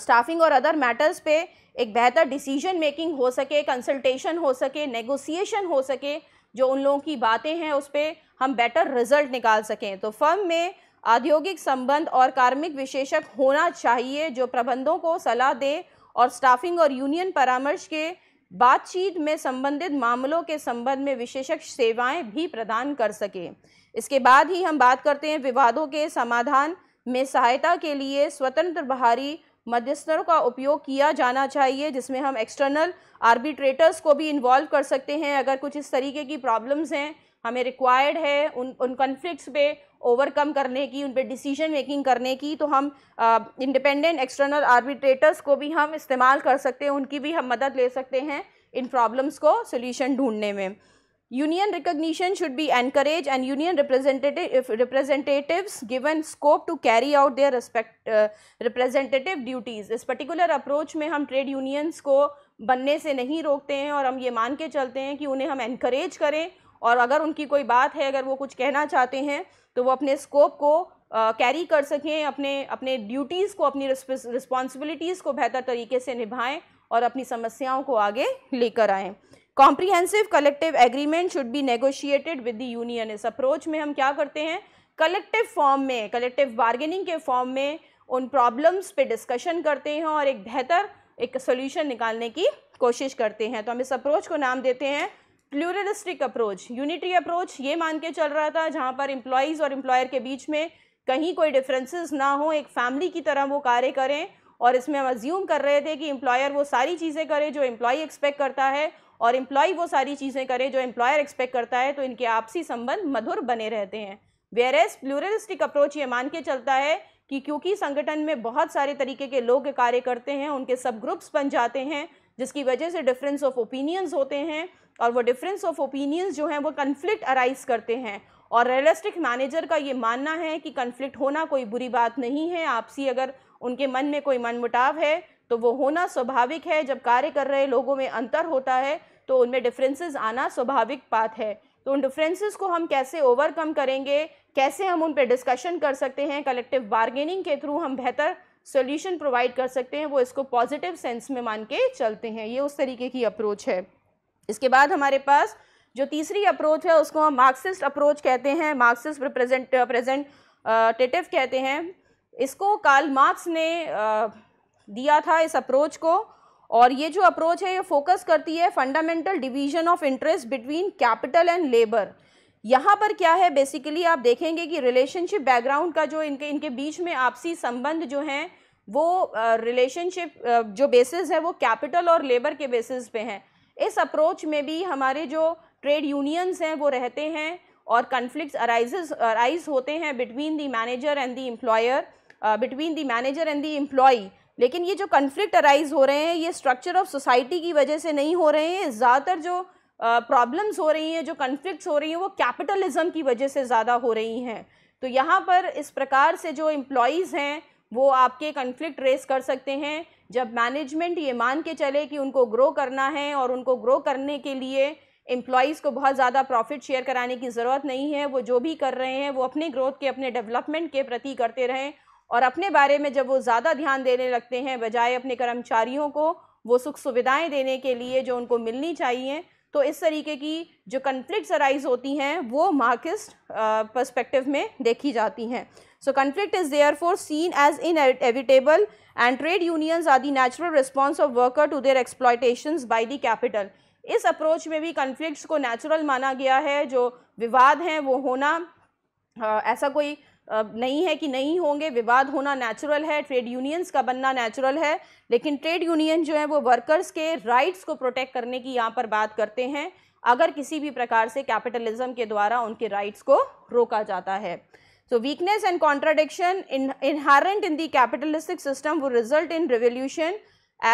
स्टाफिंग uh, और अदर मैटर्स पे एक बेहतर डिसीजन मेकिंग हो सके कंसल्टेशन हो सके नेगोशिएशन हो सके जो उन लोगों की बातें हैं उस पर हम बेटर रिजल्ट निकाल सकें तो फर्म में औद्योगिक संबंध और कार्मिक विशेषक होना चाहिए जो प्रबंधों को सलाह दें और स्टाफिंग और यूनियन परामर्श के बातचीत में संबंधित मामलों के संबंध में विशेषक सेवाएं भी प्रदान कर सकें इसके बाद ही हम बात करते हैं विवादों के समाधान में सहायता के लिए स्वतंत्र बाहरी मध्यस्थों का उपयोग किया जाना चाहिए जिसमें हम एक्सटर्नल आर्बिट्रेटर्स को भी इन्वॉल्व कर सकते हैं अगर कुछ इस तरीके की प्रॉब्लम्स हैं हमें रिक्वायर्ड है उन उन कन्फ्लिक्ट्स पे ओवरकम करने की उन पर डिसीजन मेकिंग करने की तो हम इंडिपेंडेंट एक्सटर्नल आर्बिट्रेटर्स को भी हम इस्तेमाल कर सकते हैं उनकी भी हम मदद ले सकते हैं इन प्रॉब्लम्स को सोल्यूशन ढूंढने में Union recognition should be encouraged and union representative, representatives given scope to carry out their respect, uh, representative duties. this particular approach mein hum trade unions ko banne se nahi rokte hain aur hum ye maan ke chalte hain ki unhe hum encourage kare aur agar unki koi baat hai agar wo kuch kehna chahte hain to wo apne scope ko carry uh, कर सकें अपने अपने ड्यूटीज़ को अपनी रिस्पॉन्सिबिलिटीज़ को बेहतर तरीके से निभाएं और अपनी समस्याओं को आगे लेकर आएं comprehensive collective agreement should be negotiated with the union इस अप्रोच में हम क्या करते हैं कलेक्टिव फॉर्म में कलेक्टिव बार्गेनिंग के फॉर्म में उन प्रॉब्लम्स पे डिस्कशन करते हैं और एक बेहतर एक सोल्यूशन निकालने की कोशिश करते हैं तो हम इस अप्रोच को नाम देते हैं प्लूरलिस्टिक अप्रोच यूनिटी अप्रोच ये मान के चल रहा था जहाँ पर एम्प्लॉयज़ और एम्प्लॉयर के बीच में कहीं कोई डिफरेंसेस ना हो एक फैमिली की तरह वो कार्य करें और इसमें हम अज्यूम कर रहे थे कि एम्प्लॉयर वो सारी चीज़ें करे जो एम्प्लॉय एक्सपेक्ट करता है और एम्प्लॉय वो सारी चीज़ें करे जो एम्प्लॉयर एक्सपेक्ट करता है तो इनके आपसी संबंध मधुर बने रहते हैं वेयर एस प्लूरलिस्टिक अप्रोच ये मान के चलता है कि क्योंकि संगठन में बहुत सारे तरीके के लोग कार्य करते हैं उनके सब ग्रुप्स बन जाते हैं जिसकी वजह से डिफरेंस ऑफ ओपिनियंस होते हैं और वो डिफरेंस ऑफ ओपिनियंस जो हैं वो कन्फ्लिक्ट अराइज करते हैं और रियलिस्टिक मैनेजर का ये मानना है कि कन्फ्लिक्ट होना कोई बुरी बात नहीं है आपसी अगर उनके मन में कोई मनमुटाव है तो वो होना स्वाभाविक है जब कार्य कर रहे लोगों में अंतर होता है तो उनमें डिफरेंसेस आना स्वाभाविक बात है तो उन डिफरेंसेस को हम कैसे ओवरकम करेंगे कैसे हम उन पर डिस्कशन कर सकते हैं कलेक्टिव बार्गेनिंग के थ्रू हम बेहतर सोल्यूशन प्रोवाइड कर सकते हैं वो इसको पॉजिटिव सेंस में मान के चलते हैं ये उस तरीके की अप्रोच है इसके बाद हमारे पास जो तीसरी अप्रोच है उसको हम मार्क्सिस्ट अप्रोच कहते हैं मार्क्सिस्ट प्रेजेंट टेटिव कहते हैं इसको कार्ल मार्क्स ने दिया था इस अप्रोच को और ये जो अप्रोच है ये फोकस करती है fundamental division of interest between capital and labour यहाँ पर क्या है बेसिकली आप देखेंगे कि रिलेशनशिप बैकग्राउंड का जो इनके इनके बीच में आपसी संबंध जो हैं वो रिलेशनशिप uh, uh, जो बेसिस है वो कैपिटल और लेबर के बेसिस पे हैं इस अप्रोच में भी हमारे जो ट्रेड यूनियंस हैं वो रहते हैं और कन्फ्लिक्ट अराइज अराइज होते हैं between the manager and the employer between the manager and the employee लेकिन ये जो कन्फ्लिक्ट अराइज हो रहे हैं ये स्ट्रक्चर ऑफ सोसाइटी की वजह से नहीं हो रहे हैं ज़्यादातर जो प्रॉब्लम्स uh, हो रही हैं जो कन्फ्लिक्ट हो रही हैं वो कैपिटलिज्म की वजह से ज़्यादा हो रही हैं तो यहाँ पर इस प्रकार से जो एम्प्लॉयज़ हैं वो आपके कन्फ्लिक्ट रेस कर सकते हैं जब मैनेजमेंट ये मान के चले कि उनको ग्रो करना है और उनको ग्रो करने के लिए एम्प्लॉयज़ को बहुत ज़्यादा प्रॉफिट शेयर कराने की ज़रूरत नहीं है वो जो भी कर रहे हैं वो अपने ग्रोथ के अपने डेवलपमेंट के प्रति करते रहें और अपने बारे में जब वो ज़्यादा ध्यान देने लगते हैं बजाय अपने कर्मचारियों को वो सुख सुविधाएं देने के लिए जो उनको मिलनी चाहिए तो इस तरीके की जो कन्फ्लिक्ट अराइज होती हैं वो मार्किस्ट पर्सपेक्टिव में देखी जाती हैं so conflict is therefore seen as inevitable and trade unions are the natural response of worker to their exploitation by the capital इस अप्रोच में भी कन्फ्लिक्ट को नेचुरल माना गया है जो विवाद हैं वो होना आ, ऐसा कोई नहीं है कि नहीं होंगे विवाद होना नेचुरल है ट्रेड यूनियंस का बनना नेचुरल है लेकिन ट्रेड यूनियन जो है वो वर्कर्स के राइट्स को प्रोटेक्ट करने की यहाँ पर बात करते हैं अगर किसी भी प्रकार से कैपिटलिज्म के द्वारा उनके राइट्स को रोका जाता है so weakness and contradiction in inherent in the capitalistic system वो result in 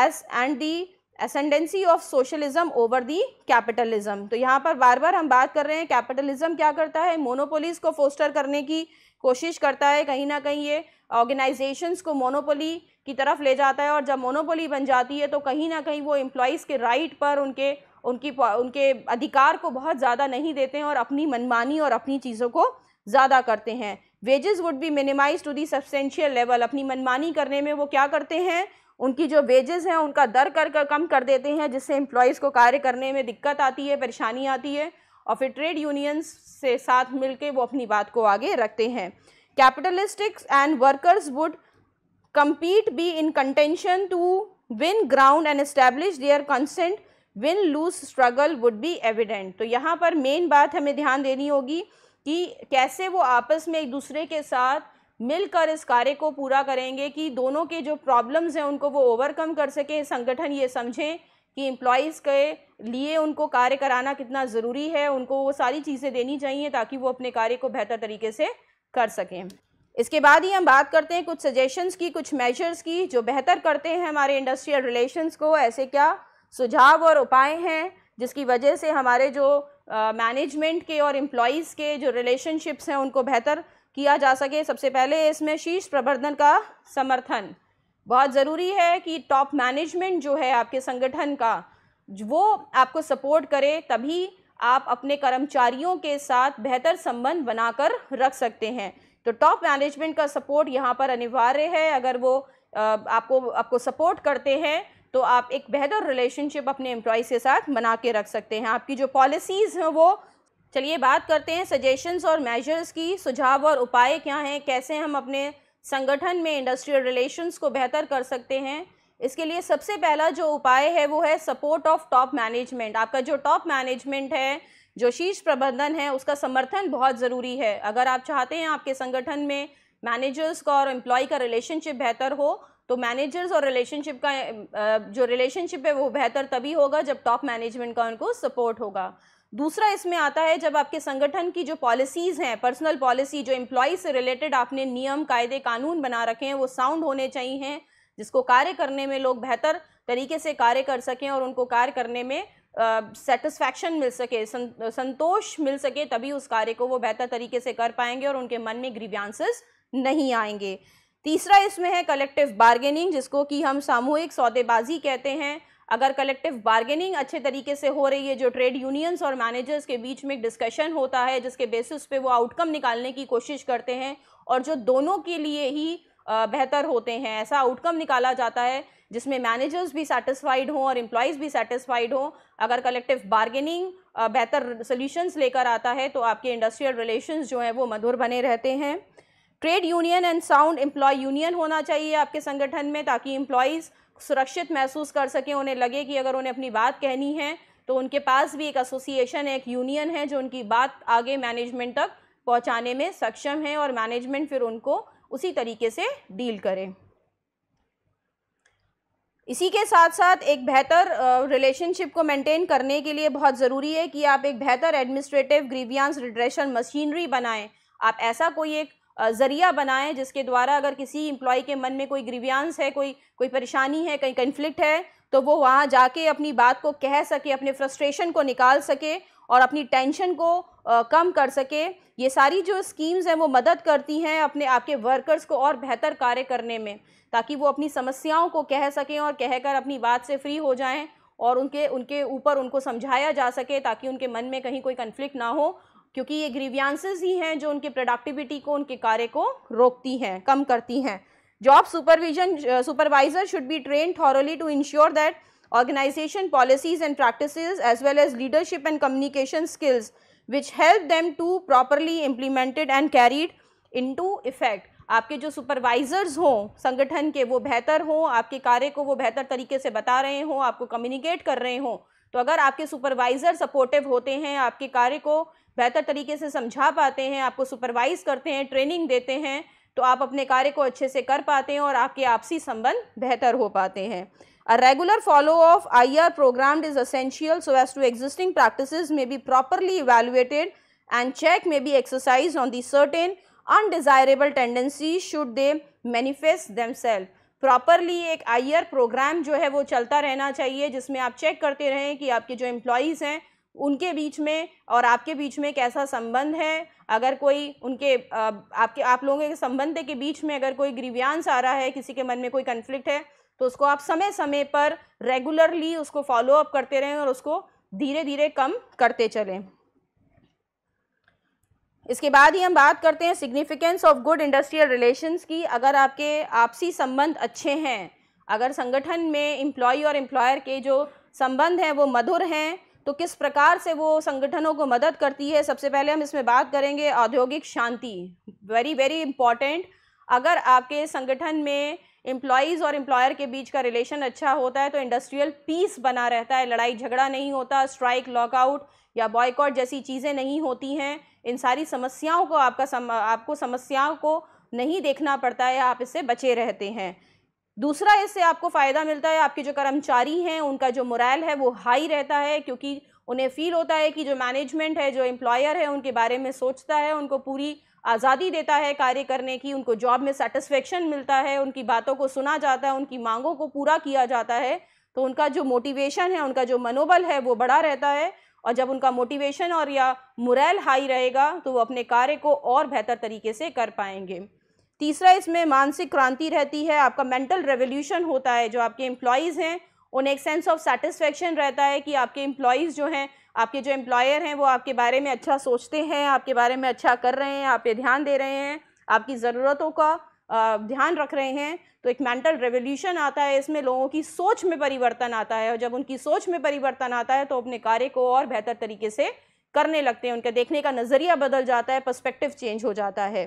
revolutions and the ascendancy of socialism over the capitalism तो यहाँ पर बार बार हम बात कर रहे हैं कैपिटलिज्म क्या करता है मोनोपोलिस को फोस्टर करने की कोशिश करता है कहीं ना कहीं ये ऑर्गेनाइजेशंस को मोनोपोली की तरफ ले जाता है और जब मोनोपोली बन जाती है तो कहीं ना कहीं वो एम्प्लॉयज़ के राइट पर उनके उनकी उनके अधिकार को बहुत ज़्यादा नहीं देते हैं और अपनी मनमानी और अपनी चीज़ों को ज़्यादा करते हैं wages would be minimise to the substantial level अपनी मनमानी करने में वो क्या करते हैं उनकी जो वेजेस हैं उनका दर कर कर कम कर देते हैं जिससे एम्प्लॉयज़ को कार्य करने में दिक्कत आती है परेशानी आती है और फिर ट्रेड यूनियंस से साथ मिलके वो अपनी बात को आगे रखते हैं capitalistics and workers would compete be in contention to win ground and establish their consent win lose struggle would be evident तो यहाँ पर मेन बात हमें ध्यान देनी होगी कि कैसे वो आपस में एक दूसरे के साथ मिलकर इस कार्य को पूरा करेंगे कि दोनों के जो प्रॉब्लम्स हैं उनको वो ओवरकम कर सकें संगठन ये समझें कि एम्प्लॉयज़ के लिए उनको कार्य कराना कितना ज़रूरी है उनको वो सारी चीज़ें देनी चाहिए ताकि वो अपने कार्य को बेहतर तरीके से कर सकें इसके बाद ही हम बात करते हैं कुछ सजेशंस की कुछ मेजर्स की जो बेहतर करते हैं हमारे इंडस्ट्रियल रिलेशंस को ऐसे क्या सुझाव और उपाय हैं जिसकी वजह से हमारे जो मैनेजमेंट uh, के और एम्प्लॉयज़ के जो रिलेशनशिप्स हैं उनको बेहतर किया जा सके सबसे पहले इसमें शीर्ष प्रबंधन का समर्थन बहुत ज़रूरी है कि टॉप मैनेजमेंट जो है आपके संगठन का वो आपको सपोर्ट करे तभी आप अपने कर्मचारियों के साथ बेहतर संबंध बनाकर रख सकते हैं तो टॉप मैनेजमेंट का सपोर्ट यहाँ पर अनिवार्य है अगर वो आपको आपको सपोर्ट करते हैं तो आप एक बेहतर रिलेशनशिप अपने एम्प्लॉयज़ के साथ बना के रख सकते हैं आपकी जो पॉलिसीज़ हैं वो चलिए बात करते हैं सजेशंस और मेजर्स की सुझाव और उपाय क्या हैं कैसे हम अपने संगठन में इंडस्ट्रियल रिलेशंस को बेहतर कर सकते हैं इसके लिए सबसे पहला जो उपाय है वो है सपोर्ट ऑफ टॉप मैनेजमेंट आपका जो टॉप मैनेजमेंट है जो शीर्ष प्रबंधन है उसका समर्थन बहुत ज़रूरी है अगर आप चाहते हैं आपके संगठन में मैनेजर्स का और एम्प्लॉय का रिलेशनशिप बेहतर हो तो मैनेजर्स और रिलेशनशिप का जो रिलेशनशिप है वो बेहतर तभी होगा जब टॉप मैनेजमेंट का उनको सपोर्ट होगा दूसरा इसमें आता है जब आपके संगठन की जो पॉलिसीज़ हैं पर्सनल पॉलिसी जो एम्प्लॉय से रिलेटेड आपने नियम कायदे कानून बना रखे हैं वो साउंड होने चाहिए जिसको कार्य करने में लोग बेहतर तरीके से कार्य कर सकें और उनको कार्य करने में सेटिस्फैक्शन uh, मिल सके सं, संतोष मिल सके तभी उस कार्य को वो बेहतर तरीके से कर पाएंगे और उनके मन में ग्रीवियांसेस नहीं आएंगे तीसरा इसमें है कलेक्टिव बार्गेनिंग जिसको कि हम सामूहिक सौदेबाजी कहते हैं अगर कलेक्टिव बार्गेनिंग अच्छे तरीके से हो रही है जो ट्रेड यूनियंस और मैनेजर्स के बीच में डिस्कशन होता है जिसके बेसिस पे वो आउटकम निकालने की कोशिश करते हैं और जो दोनों के लिए ही बेहतर होते हैं ऐसा आउटकम निकाला जाता है जिसमें मैनेजर्स भी सेटिस्फाइड हों और एम्प्लॉयज़ भी सेटिस्फाइड हों अगर कलेक्टिव बार्गेनिंग बेहतर सोल्यूशंस लेकर आता है तो आपके इंडस्ट्रियल रिलेशंस जो हैं वो मधुर बने रहते हैं trade union and sound employee union होना चाहिए आपके संगठन में ताकि एम्प्लॉयज़ सुरक्षित महसूस कर सकें उन्हें लगे कि अगर उन्हें अपनी बात कहनी है तो उनके पास भी एक एसोसिएशन है एक यूनियन है जो उनकी बात आगे मैनेजमेंट तक पहुंचाने में सक्षम है और मैनेजमेंट फिर उनको उसी तरीके से डील करें इसी के साथ साथ एक बेहतर रिलेशनशिप को मेंटेन करने के लिए बहुत ज़रूरी है कि आप एक बेहतर एडमिनिस्ट्रेटिव ग्रीवियांस रिड्रेशन मशीनरी बनाएं आप ऐसा कोई एक ज़रिया बनाएं जिसके द्वारा अगर किसी एम्प्लॉय के मन में कोई ग्रीवियांस है कोई कोई परेशानी है कहीं कन्फ्लिक्ट है तो वो वहाँ जाके अपनी बात को कह सके अपने फ्रस्ट्रेशन को निकाल सके और अपनी टेंशन को आ, कम कर सके ये सारी जो स्कीम्स हैं वो मदद करती हैं अपने आपके वर्कर्स को और बेहतर कार्य करने में ताकि वो अपनी समस्याओं को कह सकें और कहकर अपनी बात से फ्री हो जाएं और उनके उनके ऊपर उनको समझाया जा सके ताकि उनके मन में कहीं कोई कन्फ्लिक्ट ना हो क्योंकि ये ग्रीवियांसेस ही हैं जो उनके प्रोडक्टिविटी को उनके कार्य को रोकती हैं कम करती हैं job supervision supervisor should be train thoroughly to ensure that organisation policies and practice as well as leadership and communication skills which help them to properly implemented and carried into effect आपके जो सुपरवाइज़र्स हों संगठन के वो बेहतर हों आपके कार्य को वो बेहतर तरीके से बता रहे हों आपको कम्युनिकेट कर रहे हों तो अगर आपके सुपरवाइज़र सपोर्टिव होते हैं आपके कार्य को बेहतर तरीके से समझा पाते हैं आपको सुपरवाइज करते हैं ट्रेनिंग देते हैं तो आप अपने कार्य को अच्छे से कर पाते हैं और आपके आपसी संबंध बेहतर हो पाते हैं a regular follow of I R programme is essential so as to existing practice may be properly evaluated and check may be exercise on the certain undesirable tendency should they manifest themselves properly एक आई आर प्रोग्राम जो है वो चलता रहना चाहिए जिसमें आप चेक करते रहें कि आपके जो एम्प्लॉयज़ हैं उनके बीच में और आपके बीच में कैसा संबंध है अगर कोई उनके आपके आप लोगों के संबंध के बीच में अगर कोई ग्रीवियांस आ रहा है किसी के मन में कोई कन्फ्लिक्ट है तो उसको आप समय समय पर रेगुलरली उसको फॉलो अप करते रहें और उसको धीरे धीरे कम करते चलें इसके बाद ही हम बात करते हैं significance of good industrial relations की अगर आपके आपसी संबंध अच्छे हैं अगर संगठन में एम्प्लॉय और एम्प्लॉयर के जो संबंध हैं वो मधुर हैं तो किस प्रकार से वो संगठनों को मदद करती है सबसे पहले हम इसमें बात करेंगे औद्योगिक शांति वेरी वेरी इंपॉर्टेंट अगर आपके संगठन में एम्प्लॉयज़ और एम्प्लॉयर के बीच का रिलेशन अच्छा होता है तो इंडस्ट्रियल पीस बना रहता है लड़ाई झगड़ा नहीं होता स्ट्राइक लॉकआउट या बॉयकॉट जैसी चीज़ें नहीं होती हैं इन सारी समस्याओं को आपका सम, आपको समस्याओं को नहीं देखना पड़ता है आप इससे बचे रहते हैं दूसरा इससे आपको फ़ायदा मिलता है आपके जो कर्मचारी हैं उनका जो मोरल है वो हाई रहता है क्योंकि उन्हें फील होता है कि जो मैनेजमेंट है जो एम्प्लॉयर है उनके बारे में सोचता है उनको पूरी आज़ादी देता है कार्य करने की उनको जॉब में सेटिस्फेक्शन मिलता है उनकी बातों को सुना जाता है उनकी मांगों को पूरा किया जाता है तो उनका जो मोटिवेशन है उनका जो मनोबल है वो बड़ा रहता है और जब उनका मोटिवेशन और या मुरैल हाई रहेगा तो वो अपने कार्य को और बेहतर तरीके से कर पाएंगे तीसरा इसमें मानसिक क्रांति रहती है आपका मेंटल रेवोल्यूशन होता है जो आपके एम्प्लॉयज़ हैं उन्हें एक सेंस ऑफ सेटिस्फेक्शन रहता है कि आपके एम्प्लॉयज़ जो हैं आपके जो एम्प्लॉयर हैं वो आपके बारे में अच्छा सोचते हैं आपके बारे में अच्छा कर रहे हैं आप पे ध्यान दे रहे हैं आपकी ज़रूरतों का ध्यान रख रहे हैं तो एक मेंटल रेवोल्यूशन आता है इसमें लोगों की सोच में परिवर्तन आता है और जब उनकी सोच में परिवर्तन आता है तो अपने कार्य को और बेहतर तरीके से करने लगते हैं उनका देखने का नज़रिया बदल जाता है पर्सपेक्टिव चेंज हो जाता है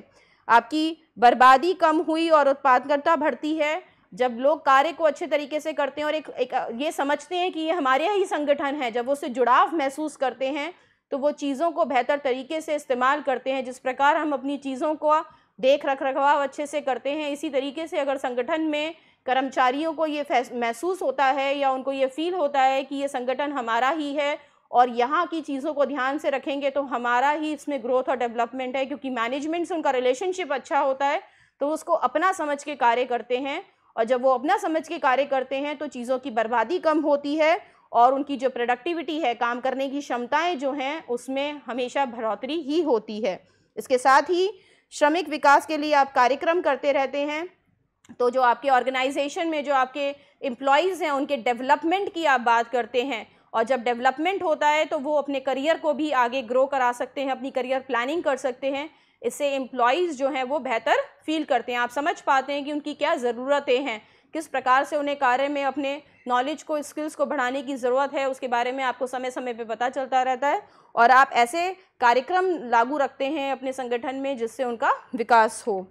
आपकी बर्बादी कम हुई और उत्पादकता बढ़ती है जब लोग कार्य को अच्छे तरीके से करते हैं और एक, एक ये समझते हैं कि ये हमारे ही संगठन है जब वो उससे जुड़ाव महसूस करते हैं तो वो चीज़ों को बेहतर तरीके से इस्तेमाल करते हैं जिस प्रकार हम अपनी चीज़ों को देख रख रखाव अच्छे से करते हैं इसी तरीके से अगर संगठन में कर्मचारियों को ये महसूस होता है या उनको ये फील होता है कि ये संगठन हमारा ही है और यहाँ की चीज़ों को ध्यान से रखेंगे तो हमारा ही इसमें ग्रोथ और डेवलपमेंट है क्योंकि मैनेजमेंट से उनका रिलेशनशिप अच्छा होता है तो उसको अपना समझ के कार्य करते हैं और जब वो अपना समझ के कार्य करते हैं तो चीज़ों की बर्बादी कम होती है और उनकी जो प्रोडक्टिविटी है काम करने की क्षमताएं जो हैं उसमें हमेशा बढ़ोतरी ही होती है इसके साथ ही श्रमिक विकास के लिए आप कार्यक्रम करते रहते हैं तो जो आपके ऑर्गेनाइजेशन में जो आपके एम्प्लॉयज़ हैं उनके डेवलपमेंट की आप बात करते हैं और जब डेवलपमेंट होता है तो वो अपने करियर को भी आगे ग्रो करा सकते हैं अपनी करियर प्लानिंग कर सकते हैं इससे एम्प्लॉयज़ जो हैं वो बेहतर फील करते हैं आप समझ पाते हैं कि उनकी क्या ज़रूरतें हैं किस प्रकार से उन्हें कार्य में अपने नॉलेज को स्किल्स को बढ़ाने की ज़रूरत है उसके बारे में आपको समय समय पर पता चलता रहता है और आप ऐसे कार्यक्रम लागू रखते हैं अपने संगठन में जिससे उनका विकास हो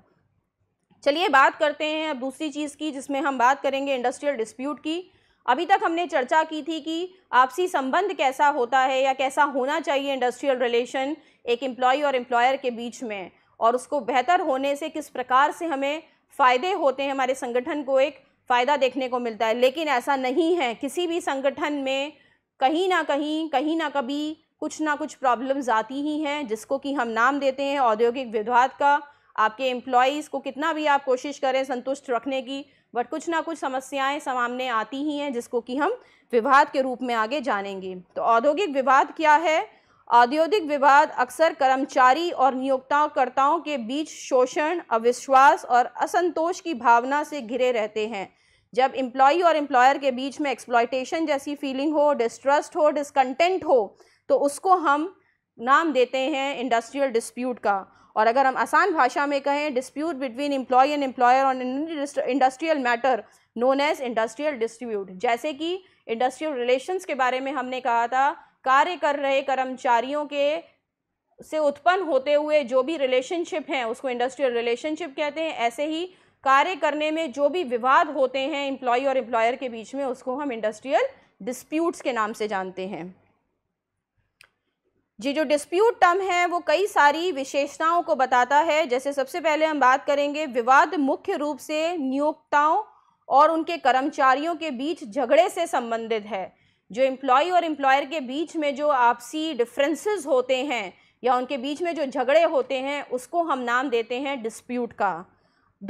चलिए बात करते हैं अब दूसरी चीज़ की जिसमें हम बात करेंगे इंडस्ट्रियल डिस्प्यूट की अभी तक हमने चर्चा की थी कि आपसी संबंध कैसा होता है या कैसा होना चाहिए इंडस्ट्रियल रिलेशन एक एम्प्लॉय और एम्प्लॉयर के बीच में और उसको बेहतर होने से किस प्रकार से हमें फ़ायदे होते हैं हमारे संगठन को एक फ़ायदा देखने को मिलता है लेकिन ऐसा नहीं है किसी भी संगठन में कहीं ना कहीं कहीं ना कभी कुछ ना कुछ प्रॉब्लम्स आती ही हैं जिसको कि हम नाम देते हैं औद्योगिक विवाद का आपके एम्प्लॉयज़ को कितना भी आप कोशिश करें संतुष्ट रखने की बट कुछ ना कुछ समस्याएं सामने आती ही हैं जिसको कि हम विवाद के रूप में आगे जानेंगे तो औद्योगिक विवाद क्या है औद्योगिक विवाद अक्सर कर्मचारी और नियोक्ताकर्ताओं के बीच शोषण अविश्वास और असंतोष की भावना से घिरे रहते हैं जब इम्प्लॉयी और एम्प्लॉयर के बीच में एक्सप्लॉयटेशन जैसी फीलिंग हो डिस्ट्रस्ट हो डिसकंटेंट हो तो उसको हम नाम देते हैं इंडस्ट्रियल डिस्प्यूट का और अगर हम आसान भाषा में कहें dispute between employee and employer on industrial matter known as industrial dispute जैसे कि इंडस्ट्रियल रिलेशंस के बारे में हमने कहा था कार्य कर रहे कर्मचारियों के से उत्पन्न होते हुए जो भी रिलेशनशिप हैं उसको इंडस्ट्रियल रिलेशनशिप कहते हैं ऐसे ही कार्य करने में जो भी विवाद होते हैं इम्प्लॉय और एम्प्लॉयर के बीच में उसको हम इंडस्ट्रियल डिस्प्यूट्स के नाम से जानते हैं जी जो डिस्प्यूट टर्म है वो कई सारी विशेषताओं को बताता है जैसे सबसे पहले हम बात करेंगे विवाद मुख्य रूप से नियोक्ताओं और उनके कर्मचारियों के बीच झगड़े से संबंधित है जो एम्प्लॉय और एम्प्लॉयर के बीच में जो आपसी डिफरेंसेस होते हैं या उनके बीच में जो झगड़े होते हैं उसको हम नाम देते हैं डिस्प्यूट का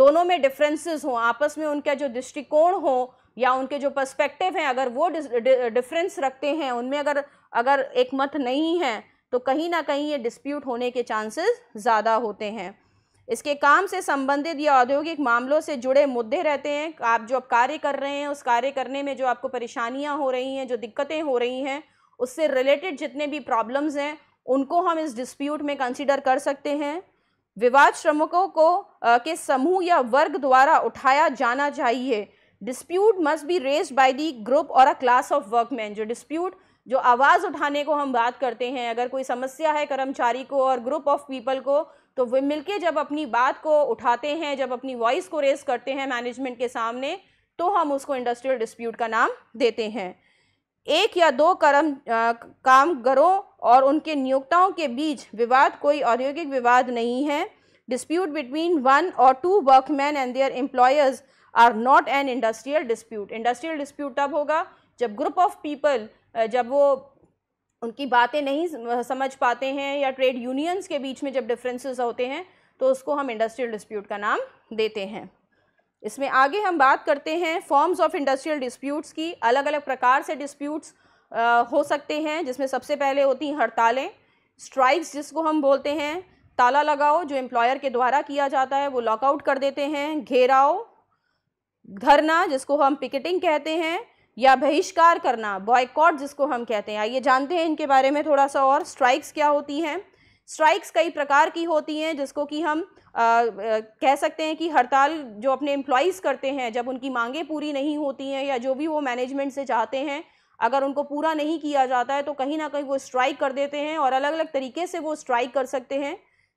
दोनों में डिफरेंसेस हों आपस में उनका जो दृष्टिकोण हो या उनके जो पर्सपेक्टिव हैं अगर वो डिफरेंस रखते हैं उनमें अगर अगर एक मत नहीं है तो कहीं ना कहीं ये डिस्प्यूट होने के चांसेस ज़्यादा होते हैं इसके काम से संबंधित या औद्योगिक मामलों से जुड़े मुद्दे रहते हैं आप जो आप कार्य कर रहे हैं उस कार्य करने में जो आपको परेशानियाँ हो रही हैं जो दिक्कतें हो रही हैं उससे रिलेटेड जितने भी प्रॉब्लम्स हैं उनको हम इस डिस्प्यूट में कंसिडर कर सकते हैं विवाद श्रमिकों को आ, के समूह या वर्ग द्वारा उठाया जाना चाहिए dispute must be raise by the group और अ क्लास ऑफ वर्कमैन जो डिस्प्यूट जो आवाज़ उठाने को हम बात करते हैं अगर कोई समस्या है कर्मचारी को और ग्रुप ऑफ पीपल को तो वे मिलके जब अपनी बात को उठाते हैं जब अपनी वॉइस को रेस करते हैं मैनेजमेंट के सामने तो हम उसको इंडस्ट्रियल डिस्प्यूट का नाम देते हैं एक या दो कर्म कामगारों और उनके नियोक्ताओं के बीच विवाद कोई औद्योगिक विवाद नहीं है डिस्प्यूट बिटवीन वन और two workman and their employees are not an industrial dispute industrial dispute तब होगा जब ग्रुप ऑफ पीपल जब वो उनकी बातें नहीं समझ पाते हैं या ट्रेड यूनियंस के बीच में जब डिफरेंसेस होते हैं तो उसको हम इंडस्ट्रियल डिस्प्यूट का नाम देते हैं इसमें आगे हम बात करते हैं फॉर्म्स ऑफ इंडस्ट्रियल डिस्प्यूट्स की अलग अलग प्रकार से डिस्प्यूट्स हो सकते हैं जिसमें सबसे पहले होती हैं हड़तालें स्ट्राइक्स जिसको हम बोलते हैं ताला लगाओ जो एम्प्लॉयर के द्वारा किया जाता है वो लॉकआउट कर देते हैं घेराओ धरना जिसको हम पिकेटिंग कहते हैं या बहिष्कार करना बॉयकॉट जिसको हम कहते हैं आइए जानते हैं इनके बारे में थोड़ा सा और स्ट्राइक्स क्या होती हैं स्ट्राइक्स कई प्रकार की होती हैं जिसको कि हम आ, आ, कह सकते हैं कि हड़ताल जो अपने एम्प्लॉयज़ करते हैं जब उनकी मांगें पूरी नहीं होती हैं या जो भी वो मैनेजमेंट से चाहते हैं अगर उनको पूरा नहीं किया जाता है तो कहीं ना कहीं वो स्ट्राइक कर देते हैं और अलग अलग तरीके से वो स्ट्राइक कर सकते हैं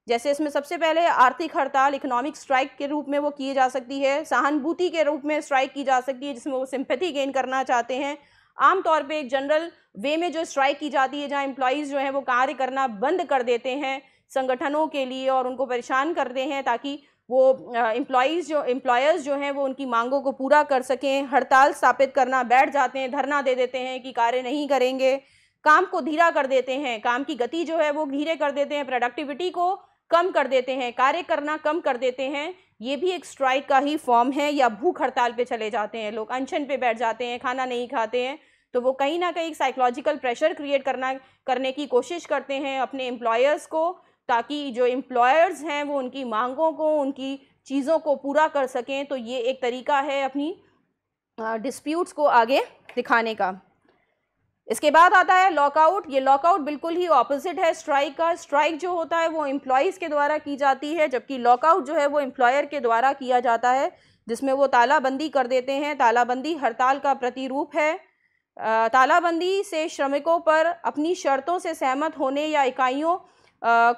जैसे इसमें सबसे पहले आर्थिक हड़ताल इकोनॉमिक स्ट्राइक के रूप में वो की जा सकती है सहानुभूति के रूप में स्ट्राइक की जा सकती है जिसमें वो सिंपथी गेन करना चाहते हैं आमतौर पर एक जनरल वे में जो स्ट्राइक की जाती है जहाँ इम्प्लॉयज़ जो हैं वो कार्य करना बंद कर देते हैं संगठनों के लिए और उनको परेशान करते हैं ताकि वो एम्प्लॉयज़ जो एम्प्लॉयर्स जो हैं वो उनकी मांगों को पूरा कर सकें हड़ताल स्थापित करना बैठ जाते हैं धरना दे देते हैं कि कार्य नहीं करेंगे काम को धीरा कर देते हैं काम की गति जो है वो धीरे कर देते हैं प्रोडक्टिविटी को कम कर देते हैं कार्य करना कम कर देते हैं ये भी एक स्ट्राइक का ही फॉर्म है या भूख हड़ताल पे चले जाते हैं लोग अनशन पे बैठ जाते हैं खाना नहीं खाते हैं तो वो कहीं ना कहीं साइकोलॉजिकल प्रेशर क्रिएट करना करने की कोशिश करते हैं अपने एम्प्लॉयर्स को ताकि जो एम्प्लॉयर्स हैं वो उनकी मांगों को उनकी चीज़ों को पूरा कर सकें तो ये एक तरीका है अपनी डिस्प्यूट्स को आगे दिखाने का इसके बाद आता है लॉकआउट ये लॉकआउट बिल्कुल ही ऑपोजिट है स्ट्राइक का स्ट्राइक जो होता है वो एम्प्लॉयज़ के द्वारा की जाती है जबकि लॉकआउट जो है वो एम्प्लॉयर के द्वारा किया जाता है जिसमें वो तालाबंदी कर देते हैं तालाबंदी हड़ताल का प्रतिरूप है तालाबंदी से श्रमिकों पर अपनी शर्तों से सहमत होने या इकाइयों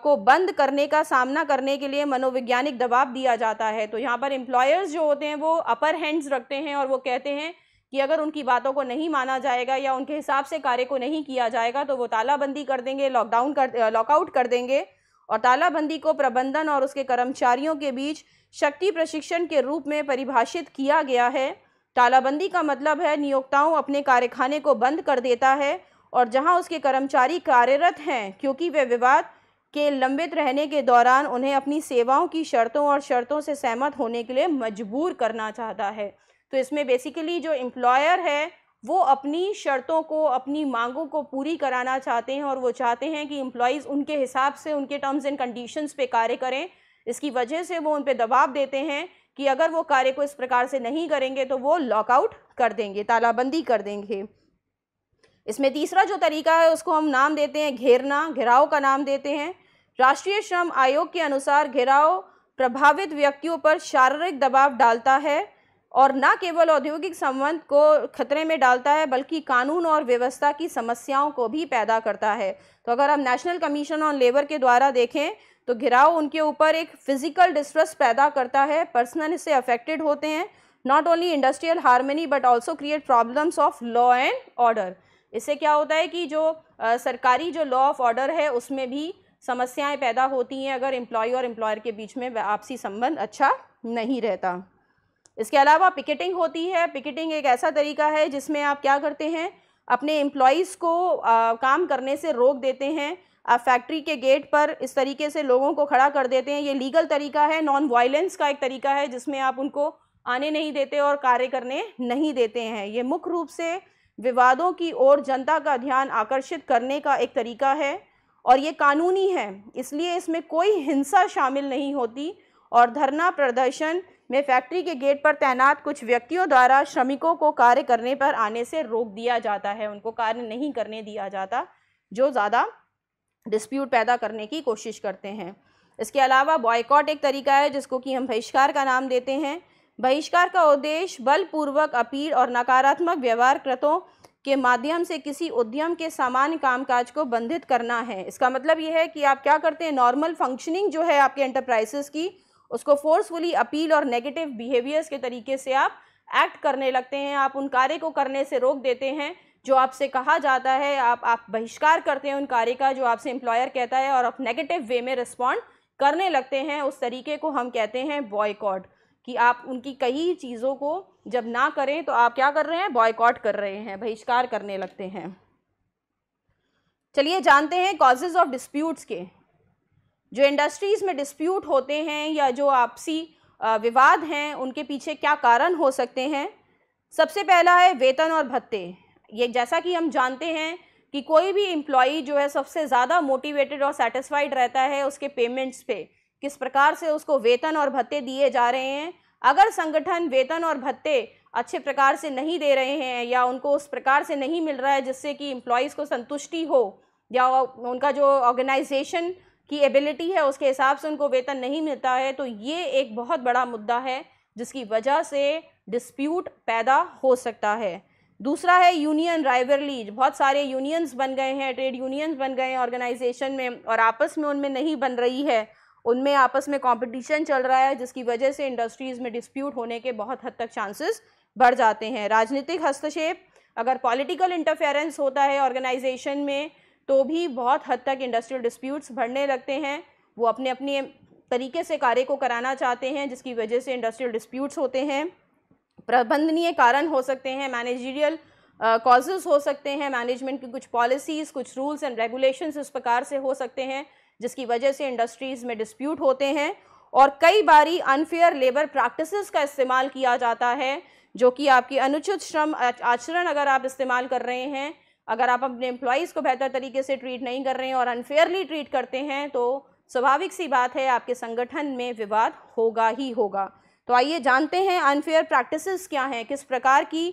को बंद करने का सामना करने के लिए मनोवैज्ञानिक दबाव दिया जाता है तो यहाँ पर एम्प्लॉयर्स जो होते हैं वो अपर हैंड्स रखते हैं और वो कहते हैं कि अगर उनकी बातों को नहीं माना जाएगा या उनके हिसाब से कार्य को नहीं किया जाएगा तो वो तालाबंदी कर देंगे लॉकडाउन कर लॉकआउट कर देंगे और तालाबंदी को प्रबंधन और उसके कर्मचारियों के बीच शक्ति प्रशिक्षण के रूप में परिभाषित किया गया है तालाबंदी का मतलब है नियोक्ताओं अपने कारखाने को बंद कर देता है और जहां उसके कर्मचारी कार्यरत हैं क्योंकि वे विवाद के लंबित रहने के दौरान उन्हें अपनी सेवाओं की शर्तों और शर्तों से सहमत होने के लिए मजबूर करना चाहता है तो इसमें बेसिकली जो एम्प्लॉयर है वो अपनी शर्तों को अपनी मांगों को पूरी कराना चाहते हैं और वो चाहते हैं कि एम्प्लॉयज़ उनके हिसाब से उनके टर्म्स एंड कंडीशंस पे कार्य करें इसकी वजह से वो उन पर दबाव देते हैं कि अगर वो कार्य को इस प्रकार से नहीं करेंगे तो वो लॉकआउट कर देंगे तालाबंदी कर देंगे इसमें तीसरा जो तरीका है उसको हम नाम देते हैं घेरना घेराव का नाम देते हैं राष्ट्रीय श्रम आयोग के अनुसार घेराव प्रभावित व्यक्तियों पर शारीरिक दबाव डालता है और न केवल औद्योगिक संबंध को खतरे में डालता है बल्कि कानून और व्यवस्था की समस्याओं को भी पैदा करता है तो अगर हम नेशनल कमीशन ऑन लेबर के द्वारा देखें तो घिराव उनके ऊपर एक फिजिकल डिस्ट्रेस पैदा करता है पर्सनल इससे अफेक्टेड होते हैं not only industrial harmony but also create problems of law and order इससे क्या होता है कि जो आ, सरकारी जो लॉ ऑफ ऑर्डर है उसमें भी समस्याएं पैदा होती हैं अगर एम्प्लॉय और एम्प्लॉयर के बीच में आपसी संबंध अच्छा नहीं रहता इसके अलावा पिकेटिंग होती है पिकेटिंग एक ऐसा तरीका है जिसमें आप क्या करते हैं अपने एम्प्लॉयज़ को आ, काम करने से रोक देते हैं आप फैक्ट्री के गेट पर इस तरीके से लोगों को खड़ा कर देते हैं ये लीगल तरीका है नॉन वायलेंस का एक तरीका है जिसमें आप उनको आने नहीं देते और कार्य करने नहीं देते हैं ये मुख्य रूप से विवादों की ओर जनता का ध्यान आकर्षित करने का एक तरीका है और ये कानूनी है इसलिए इसमें कोई हिंसा शामिल नहीं होती और धरना प्रदर्शन में फैक्ट्री के गेट पर तैनात कुछ व्यक्तियों द्वारा श्रमिकों को कार्य करने पर आने से रोक दिया जाता है उनको कार्य नहीं करने दिया जाता जो ज़्यादा डिस्प्यूट पैदा करने की कोशिश करते हैं इसके अलावा बॉयकॉट एक तरीका है जिसको कि हम बहिष्कार का नाम देते हैं बहिष्कार का उद्देश्य बलपूर्वक अपील और नकारात्मक व्यवहार कृतों के माध्यम से किसी उद्यम के सामान्य कामकाज को बंधित करना है इसका मतलब यह है कि आप क्या करते हैं नॉर्मल फंक्शनिंग जो है आपके एंटरप्राइजेस की उसको फोर्सफुली अपील और नेगेटिव बिहेवियर्स के तरीके से आप एक्ट करने लगते हैं आप उन कार्य को करने से रोक देते हैं जो आपसे कहा जाता है आप आप बहिष्कार करते हैं उन कार्य का जो आपसे एम्प्लॉयर कहता है और आप नेगेटिव वे में रिस्पॉन्ड करने लगते हैं उस तरीके को हम कहते हैं बॉयकॉट कि आप उनकी कई चीज़ों को जब ना करें तो आप क्या कर रहे हैं बॉयकॉट कर रहे हैं बहिष्कार करने लगते हैं चलिए जानते हैं कॉजेज ऑफ डिस्प्यूट्स के जो इंडस्ट्रीज़ में डिस्प्यूट होते हैं या जो आपसी विवाद हैं उनके पीछे क्या कारण हो सकते हैं सबसे पहला है वेतन और भत्ते ये जैसा कि हम जानते हैं कि कोई भी इम्प्लॉई जो है सबसे ज़्यादा मोटिवेटेड और सेटिस्फाइड रहता है उसके पेमेंट्स पे किस प्रकार से उसको वेतन और भत्ते दिए जा रहे हैं अगर संगठन वेतन और भत्ते अच्छे प्रकार से नहीं दे रहे हैं या उनको उस प्रकार से नहीं मिल रहा है जिससे कि इम्प्लॉयज़ को संतुष्टि हो या उनका जो ऑर्गेनाइजेशन की एबिलिटी है उसके हिसाब से उनको वेतन नहीं मिलता है तो ये एक बहुत बड़ा मुद्दा है जिसकी वजह से डिस्प्यूट पैदा हो सकता है दूसरा है यूनियन राइवरली बहुत सारे यूनियंस बन गए हैं ट्रेड यूनियंस बन गए हैं ऑर्गेनाइजेशन में और आपस में उनमें नहीं बन रही है उनमें आपस में कंपटीशन चल रहा है जिसकी वजह से इंडस्ट्रीज़ में डिस्प्यूट होने के बहुत हद तक चांसेस बढ़ जाते हैं राजनीतिक हस्तक्षेप अगर पॉलिटिकल इंटरफेरेंस होता है ऑर्गेनाइजेशन में तो भी बहुत हद तक इंडस्ट्रियल डिस्प्यूट्स बढ़ने लगते हैं वो अपने अपने तरीके से कार्य को कराना चाहते हैं जिसकी वजह से इंडस्ट्रियल डिस्प्यूट्स होते हैं प्रबंधनीय कारण हो सकते हैं मैनेजरियल कॉजेज़ हो सकते हैं मैनेजमेंट की कुछ पॉलिसीज़ कुछ रूल्स एंड रेगुलेशंस इस प्रकार से हो सकते हैं जिसकी वजह से इंडस्ट्रीज़ में डिस्प्यूट होते हैं और कई बारी अनफेयर लेबर प्रैक्टिसेस का इस्तेमाल किया जाता है जो कि आपकी अनुचित श्रम आचरण अगर आप इस्तेमाल कर रहे हैं अगर आप अपने एम्प्लॉयज़ को बेहतर तरीके से ट्रीट नहीं कर रहे हैं और अनफेयरली ट्रीट करते हैं तो स्वाभाविक सी बात है आपके संगठन में विवाद होगा ही होगा तो आइए जानते हैं अनफेयर प्रैक्टिसेस क्या हैं किस प्रकार की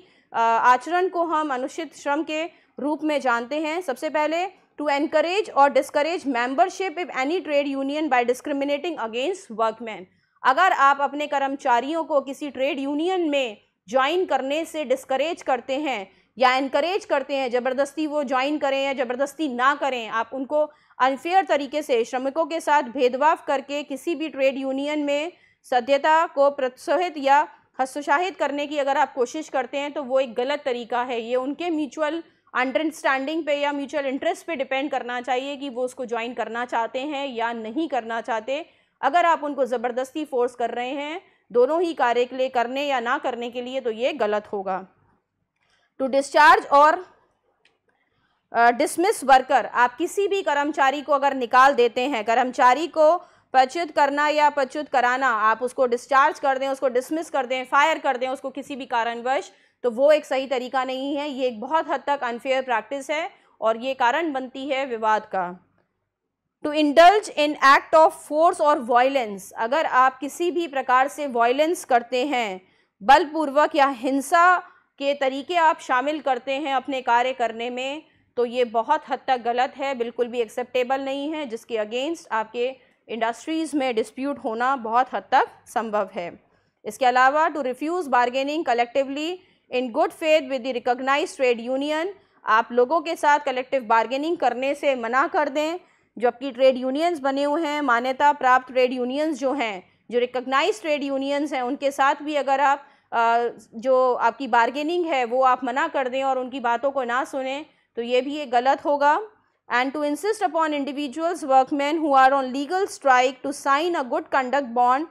आचरण को हम अनुचित श्रम के रूप में जानते हैं सबसे पहले टू एनकरेज और discourage membership if any trade union by discriminating against workman अगर आप अपने कर्मचारियों को किसी ट्रेड यूनियन में ज्वाइन करने से डिस्करेज करते हैं या इनक्रेज करते हैं ज़बरदस्ती वो ज्वाइन करें या ज़बरदस्ती ना करें आप उनको अनफेयर तरीके से श्रमिकों के साथ भेदभाव करके किसी भी ट्रेड यूनियन में सत्यता को प्रोत्साहित या हस्तोत्साहित करने की अगर आप कोशिश करते हैं तो वो एक गलत तरीका है ये उनके म्यूचुअल अंडरस्टैंडिंग पे या म्यूचुअल इंटरेस्ट पे डिपेंड करना चाहिए कि वो उसको ज्वाइन करना चाहते हैं या नहीं करना चाहते अगर आप उनको ज़बरदस्ती फोर्स कर रहे हैं दोनों ही कार्य के लिए करने या ना करने के लिए तो ये गलत होगा टू डिस्चार्ज और डिसमिस वर्कर आप किसी भी कर्मचारी को अगर निकाल देते हैं कर्मचारी को पच्युत करना या पच्युत कराना आप उसको डिस्चार्ज कर दें उसको डिसमिस कर दें फायर कर दें उसको किसी भी कारणवश तो वो एक सही तरीका नहीं है ये एक बहुत हद तक अनफेयर प्रैक्टिस है और ये कारण बनती है विवाद का to indulge in act of force और वॉयलेंस अगर आप किसी भी प्रकार से वॉयलेंस करते हैं बलपूर्वक या हिंसा के तरीके आप शामिल करते हैं अपने कार्य करने में तो ये बहुत हद तक गलत है बिल्कुल भी एक्सेप्टेबल नहीं है जिसके अगेंस्ट आपके इंडस्ट्रीज़ में डिस्प्यूट होना बहुत हद तक संभव है इसके अलावा to refuse bargaining collectively in good faith with the recognise trade union आप लोगों के साथ कलेक्टिव बार्गेनिंग करने से मना कर दें जबकि ट्रेड यूनियंस बने हुए हैं मान्यता प्राप्त ट्रेड यूनियंस जो हैं जो रिकोगनाइज ट्रेड यूनियंस हैं उनके साथ भी अगर आप जो आपकी बारगेनिंग है वो आप मना कर दें और उनकी बातों को ना सुने तो ये भी एक गलत होगा and to insist upon individuals workman who are on legal strike to sign a good conduct bond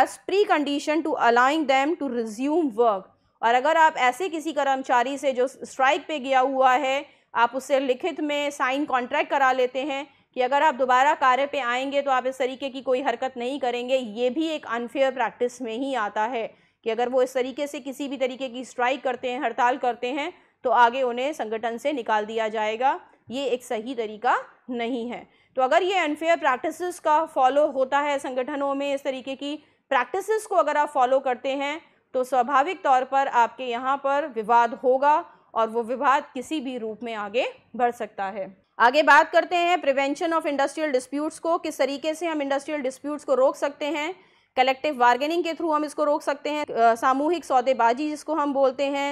as precondition to allowing them to resume work और अगर आप ऐसे किसी कर्मचारी से जो स्ट्राइक पे गया हुआ है आप उससे लिखित में साइन कॉन्ट्रैक्ट करा लेते हैं कि अगर आप दोबारा कार्य पे आएंगे तो आप इस तरीके की कोई हरकत नहीं करेंगे ये भी एक अनफेयर प्रैक्टिस में ही आता है कि अगर वो इस तरीके से किसी भी तरीके की स्ट्राइक करते हैं हड़ताल करते हैं तो आगे उन्हें संगठन से निकाल दिया जाएगा ये एक सही तरीका नहीं है तो अगर ये अनफेयर प्रैक्टिसेस का फॉलो होता है संगठनों में इस तरीके की प्रैक्टिसेस को अगर आप फॉलो करते हैं तो स्वाभाविक तौर पर आपके यहाँ पर विवाद होगा और वो विवाद किसी भी रूप में आगे बढ़ सकता है आगे बात करते हैं प्रिवेंशन ऑफ इंडस्ट्रियल डिस्प्यूट्स को किस तरीके से हम इंडस्ट्रियल डिस्प्यूट्स को रोक सकते हैं कलेक्टिव बार्गेनिंग के थ्रू हम इसको रोक सकते हैं सामूहिक सौदेबाजी जिसको हम बोलते हैं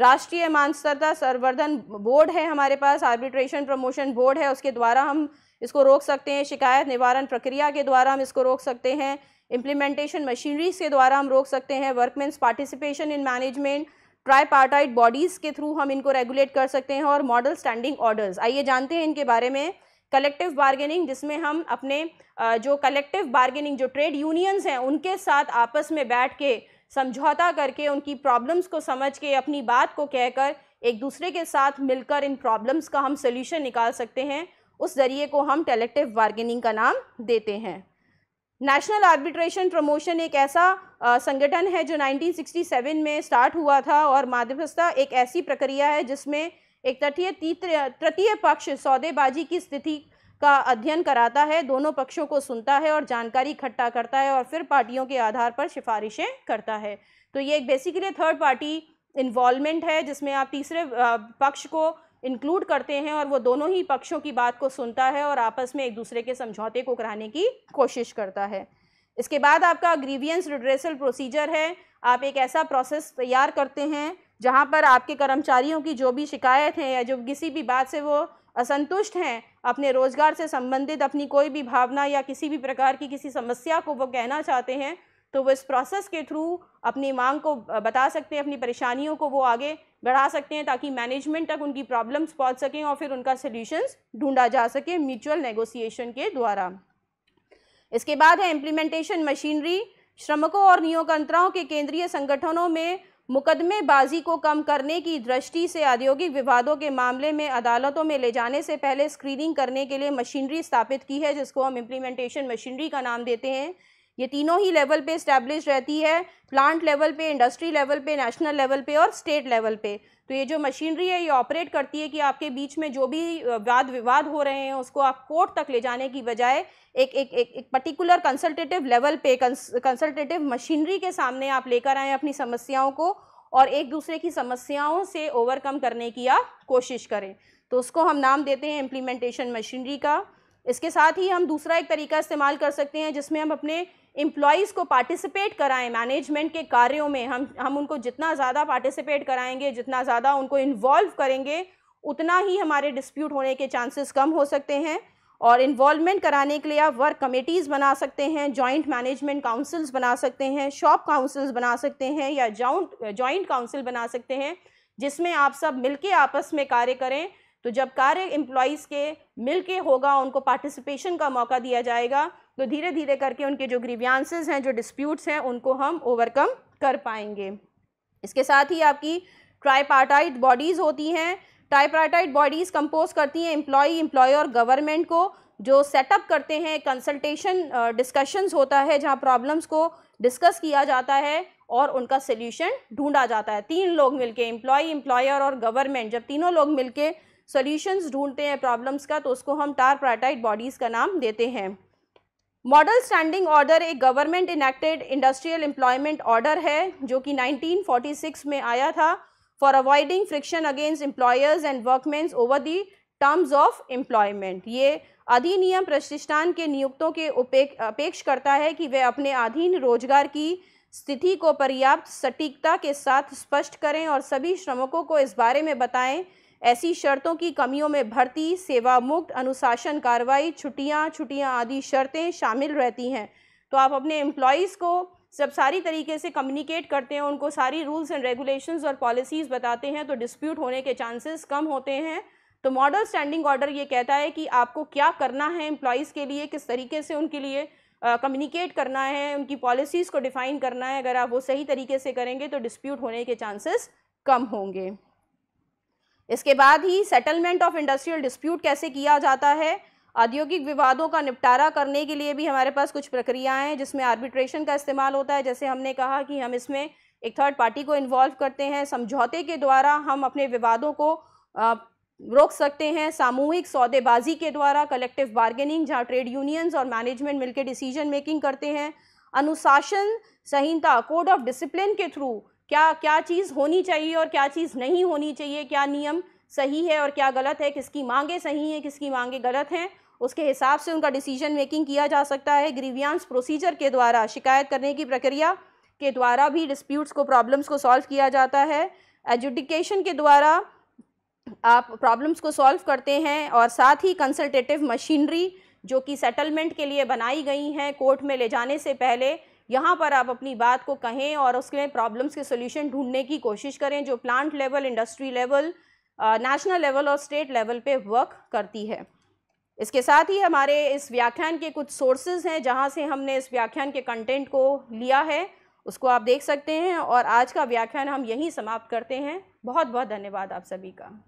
राष्ट्रीय मानसरता संवर्धन बोर्ड है हमारे पास आर्बिट्रेशन प्रमोशन बोर्ड है उसके द्वारा हम इसको रोक सकते हैं शिकायत निवारण प्रक्रिया के द्वारा हम इसको रोक सकते हैं इम्प्लीमेंटेशन मशीनरीज के द्वारा हम रोक सकते हैं workmen's participation in management partite bodies के थ्रू हम इनको रेगुलेट कर सकते हैं और मॉडल स्टैंडिंग ऑर्डर्स आइए जानते हैं इनके बारे में कलेक्टिव बार्गेनिंग जिसमें हम अपने जो कलेक्टिव बार्गेनिंग जो ट्रेड यूनियंस हैं उनके साथ आपस में बैठ के समझौता करके उनकी प्रॉब्लम्स को समझ के अपनी बात को कहकर एक दूसरे के साथ मिलकर इन प्रॉब्लम्स का हम सोल्यूशन निकाल सकते हैं उस जरिए को हम कलेक्टिव बार्गेनिंग का नाम देते हैं नेशनल आर्बिट्रेशन प्रमोशन एक ऐसा संगठन है जो 1967 में स्टार्ट हुआ था और माध्यमस्था एक ऐसी प्रक्रिया है जिसमें एक तटीय तृतीय पक्ष सौदेबाजी की स्थिति का अध्ययन कराता है दोनों पक्षों को सुनता है और जानकारी इकट्ठा करता है और फिर पार्टियों के आधार पर सिफारिशें करता है तो ये एक बेसिकली थर्ड पार्टी इन्वॉल्वमेंट है जिसमें आप तीसरे पक्ष को इंक्लूड करते हैं और वो दोनों ही पक्षों की बात को सुनता है और आपस में एक दूसरे के समझौते को कराने की कोशिश करता है इसके बाद आपका ग्रीवियंस रिड्रेसल प्रोसीजर है आप एक ऐसा प्रोसेस तैयार करते हैं जहाँ पर आपके कर्मचारियों की जो भी शिकायत है या जो किसी भी बात से वो असंतुष्ट हैं अपने रोज़गार से संबंधित अपनी कोई भी भावना या किसी भी प्रकार की किसी समस्या को वो कहना चाहते हैं तो वो इस प्रोसेस के थ्रू अपनी मांग को बता सकते हैं अपनी परेशानियों को वो आगे बढ़ा सकते हैं ताकि मैनेजमेंट तक उनकी प्रॉब्लम्स पहुंच सकें और फिर उनका सोल्यूशंस ढूंढा जा सके म्यूचुअल नेगोशिएशन के द्वारा इसके बाद है इम्प्लीमेंटेशन मशीनरी श्रमिकों और नियोकंत्राओं के केंद्रीय संगठनों में मुकदमेबाजी को कम करने की दृष्टि से औद्योगिक विवादों के मामले में अदालतों में ले जाने से पहले स्क्रीनिंग करने के लिए मशीनरी स्थापित की है जिसको हम इम्प्लीमेंटेशन मशीनरी का नाम देते हैं ये तीनों ही लेवल पे इस्टेब्लिश रहती है प्लांट लेवल पे इंडस्ट्री लेवल पे नेशनल लेवल पे और स्टेट लेवल पे तो ये जो मशीनरी है ये ऑपरेट करती है कि आपके बीच में जो भी वाद विवाद हो रहे हैं उसको आप कोर्ट तक ले जाने की बजाय एक एक एक, एक पर्टिकुलर कंसल्टेटिव लेवल पे कंसल्टेटिव मशीनरी के सामने आप लेकर आएँ अपनी समस्याओं को और एक दूसरे की समस्याओं से ओवरकम करने की आप कोशिश करें तो उसको हम नाम देते हैं इम्प्लीमेंटेशन मशीनरी का इसके साथ ही हम दूसरा एक तरीका इस्तेमाल कर सकते हैं जिसमें हम अपने एम्प्लॉयज़ को पार्टिसिपेट कराएं मैनेजमेंट के कार्यों में हम हम उनको जितना ज़्यादा पार्टिसिपेट कराएंगे जितना ज़्यादा उनको इन्वॉल्व करेंगे उतना ही हमारे डिस्प्यूट होने के चांसेस कम हो सकते हैं और इन्वॉल्वमेंट कराने के लिए आप वर्क कमेटीज़ बना सकते हैं जॉइंट मैनेजमेंट काउंसिल्स बना सकते हैं शॉप काउंसिल्स बना सकते हैं या जॉइंट जॉइंट काउंसिल बना सकते हैं जिसमें आप सब मिलके आपस में कार्य करें तो जब कार्य एम्प्लॉयज़ के मिलके होगा उनको पार्टिसिपेशन का मौका दिया जाएगा तो धीरे धीरे करके उनके जो ग्रीवियांसेस हैं जो डिस्प्यूट्स हैं उनको हम ओवरकम कर पाएंगे इसके साथ ही आपकी ट्राईपार्टाइट बॉडीज़ होती हैं ट्राईपार्टाइट बॉडीज़ कंपोज करती हैं एम्प्लॉई एम्प्लॉय और गवर्नमेंट को जो सेटअप करते हैं कंसल्टेशन डिस्कशंस होता है जहाँ प्रॉब्लम्स को डिस्कस किया जाता है और उनका सोल्यूशन ढूंढा जाता है तीन लोग मिलके एम्प्लॉय एम्प्लॉयर और गवर्नमेंट जब तीनों लोग मिलके सॉल्यूशंस ढूंढते हैं प्रॉब्लम्स का तो उसको हम टार प्राटाइट बॉडीज़ का नाम देते हैं मॉडल स्टैंडिंग ऑर्डर एक government enacted industrial employment order है जो कि 1946 में आया था for avoiding friction against employers and workmens over the terms of employment ये अधिनियम प्रतिष्ठान के नियुक्तों के अपेक्ष करता है कि वे अपने अधीन रोजगार की स्थिति को पर्याप्त सटीकता के साथ स्पष्ट करें और सभी श्रमिकों को इस बारे में बताएं ऐसी शर्तों की कमियों में भर्ती सेवा मुक्त अनुशासन कार्रवाई छुट्टियां छुट्टियां आदि शर्तें शामिल रहती हैं तो आप अपने एम्प्लॉयज़ को जब सारी तरीके से कम्युनिकेट करते हैं उनको सारी रूल्स एंड रेगुलेशंस और पॉलिसीज़ बताते हैं तो डिस्प्यूट होने के चांसेस कम होते हैं तो मॉडल स्टैंडिंग ऑर्डर ये कहता है कि आपको क्या करना है एम्प्लॉयज़ के लिए किस तरीके से उनके लिए कम्युनिकेट uh, करना है उनकी पॉलिसीज़ को डिफ़ाइन करना है अगर आप वो सही तरीके से करेंगे तो डिस्प्यूट होने के चांसेस कम होंगे इसके बाद ही सेटलमेंट ऑफ इंडस्ट्रियल डिस्प्यूट कैसे किया जाता है औद्योगिक विवादों का निपटारा करने के लिए भी हमारे पास कुछ प्रक्रियाएं हैं जिसमें आर्बिट्रेशन का इस्तेमाल होता है जैसे हमने कहा कि हम इसमें एक थर्ड पार्टी को इन्वॉल्व करते हैं समझौते के द्वारा हम अपने विवादों को रोक सकते हैं सामूहिक सौदेबाजी के द्वारा कलेक्टिव बार्गेनिंग जहाँ ट्रेड यूनियंस और मैनेजमेंट मिलकर डिसीजन मेकिंग करते हैं अनुशासन संहिता कोड ऑफ डिसिप्लिन के थ्रू क्या क्या चीज़ होनी चाहिए और क्या चीज़ नहीं होनी चाहिए क्या नियम सही है और क्या गलत है किसकी मांगे सही हैं किसकी मांगे गलत हैं उसके हिसाब से उनका डिसीजन मेकिंग किया जा सकता है ग्रीवियांस प्रोसीजर के द्वारा शिकायत करने की प्रक्रिया के द्वारा भी डिस्प्यूट्स को प्रॉब्लम्स को सॉल्व किया जाता है एजुडिकेशन के द्वारा आप प्रॉब्लम्स को सॉल्व करते हैं और साथ ही कंसल्टेटिव मशीनरी जो कि सेटलमेंट के लिए बनाई गई हैं कोर्ट में ले जाने से पहले यहाँ पर आप अपनी बात को कहें और उसके प्रॉब्लम्स के सोल्यूशन ढूंढने की कोशिश करें जो plant level industry level national level और स्टेट लेवल पे वर्क करती है इसके साथ ही हमारे इस व्याख्यान के कुछ सोर्सेज हैं जहाँ से हमने इस व्याख्यान के कंटेंट को लिया है उसको आप देख सकते हैं और आज का व्याख्यान हम यहीं समाप्त करते हैं बहुत बहुत धन्यवाद आप सभी का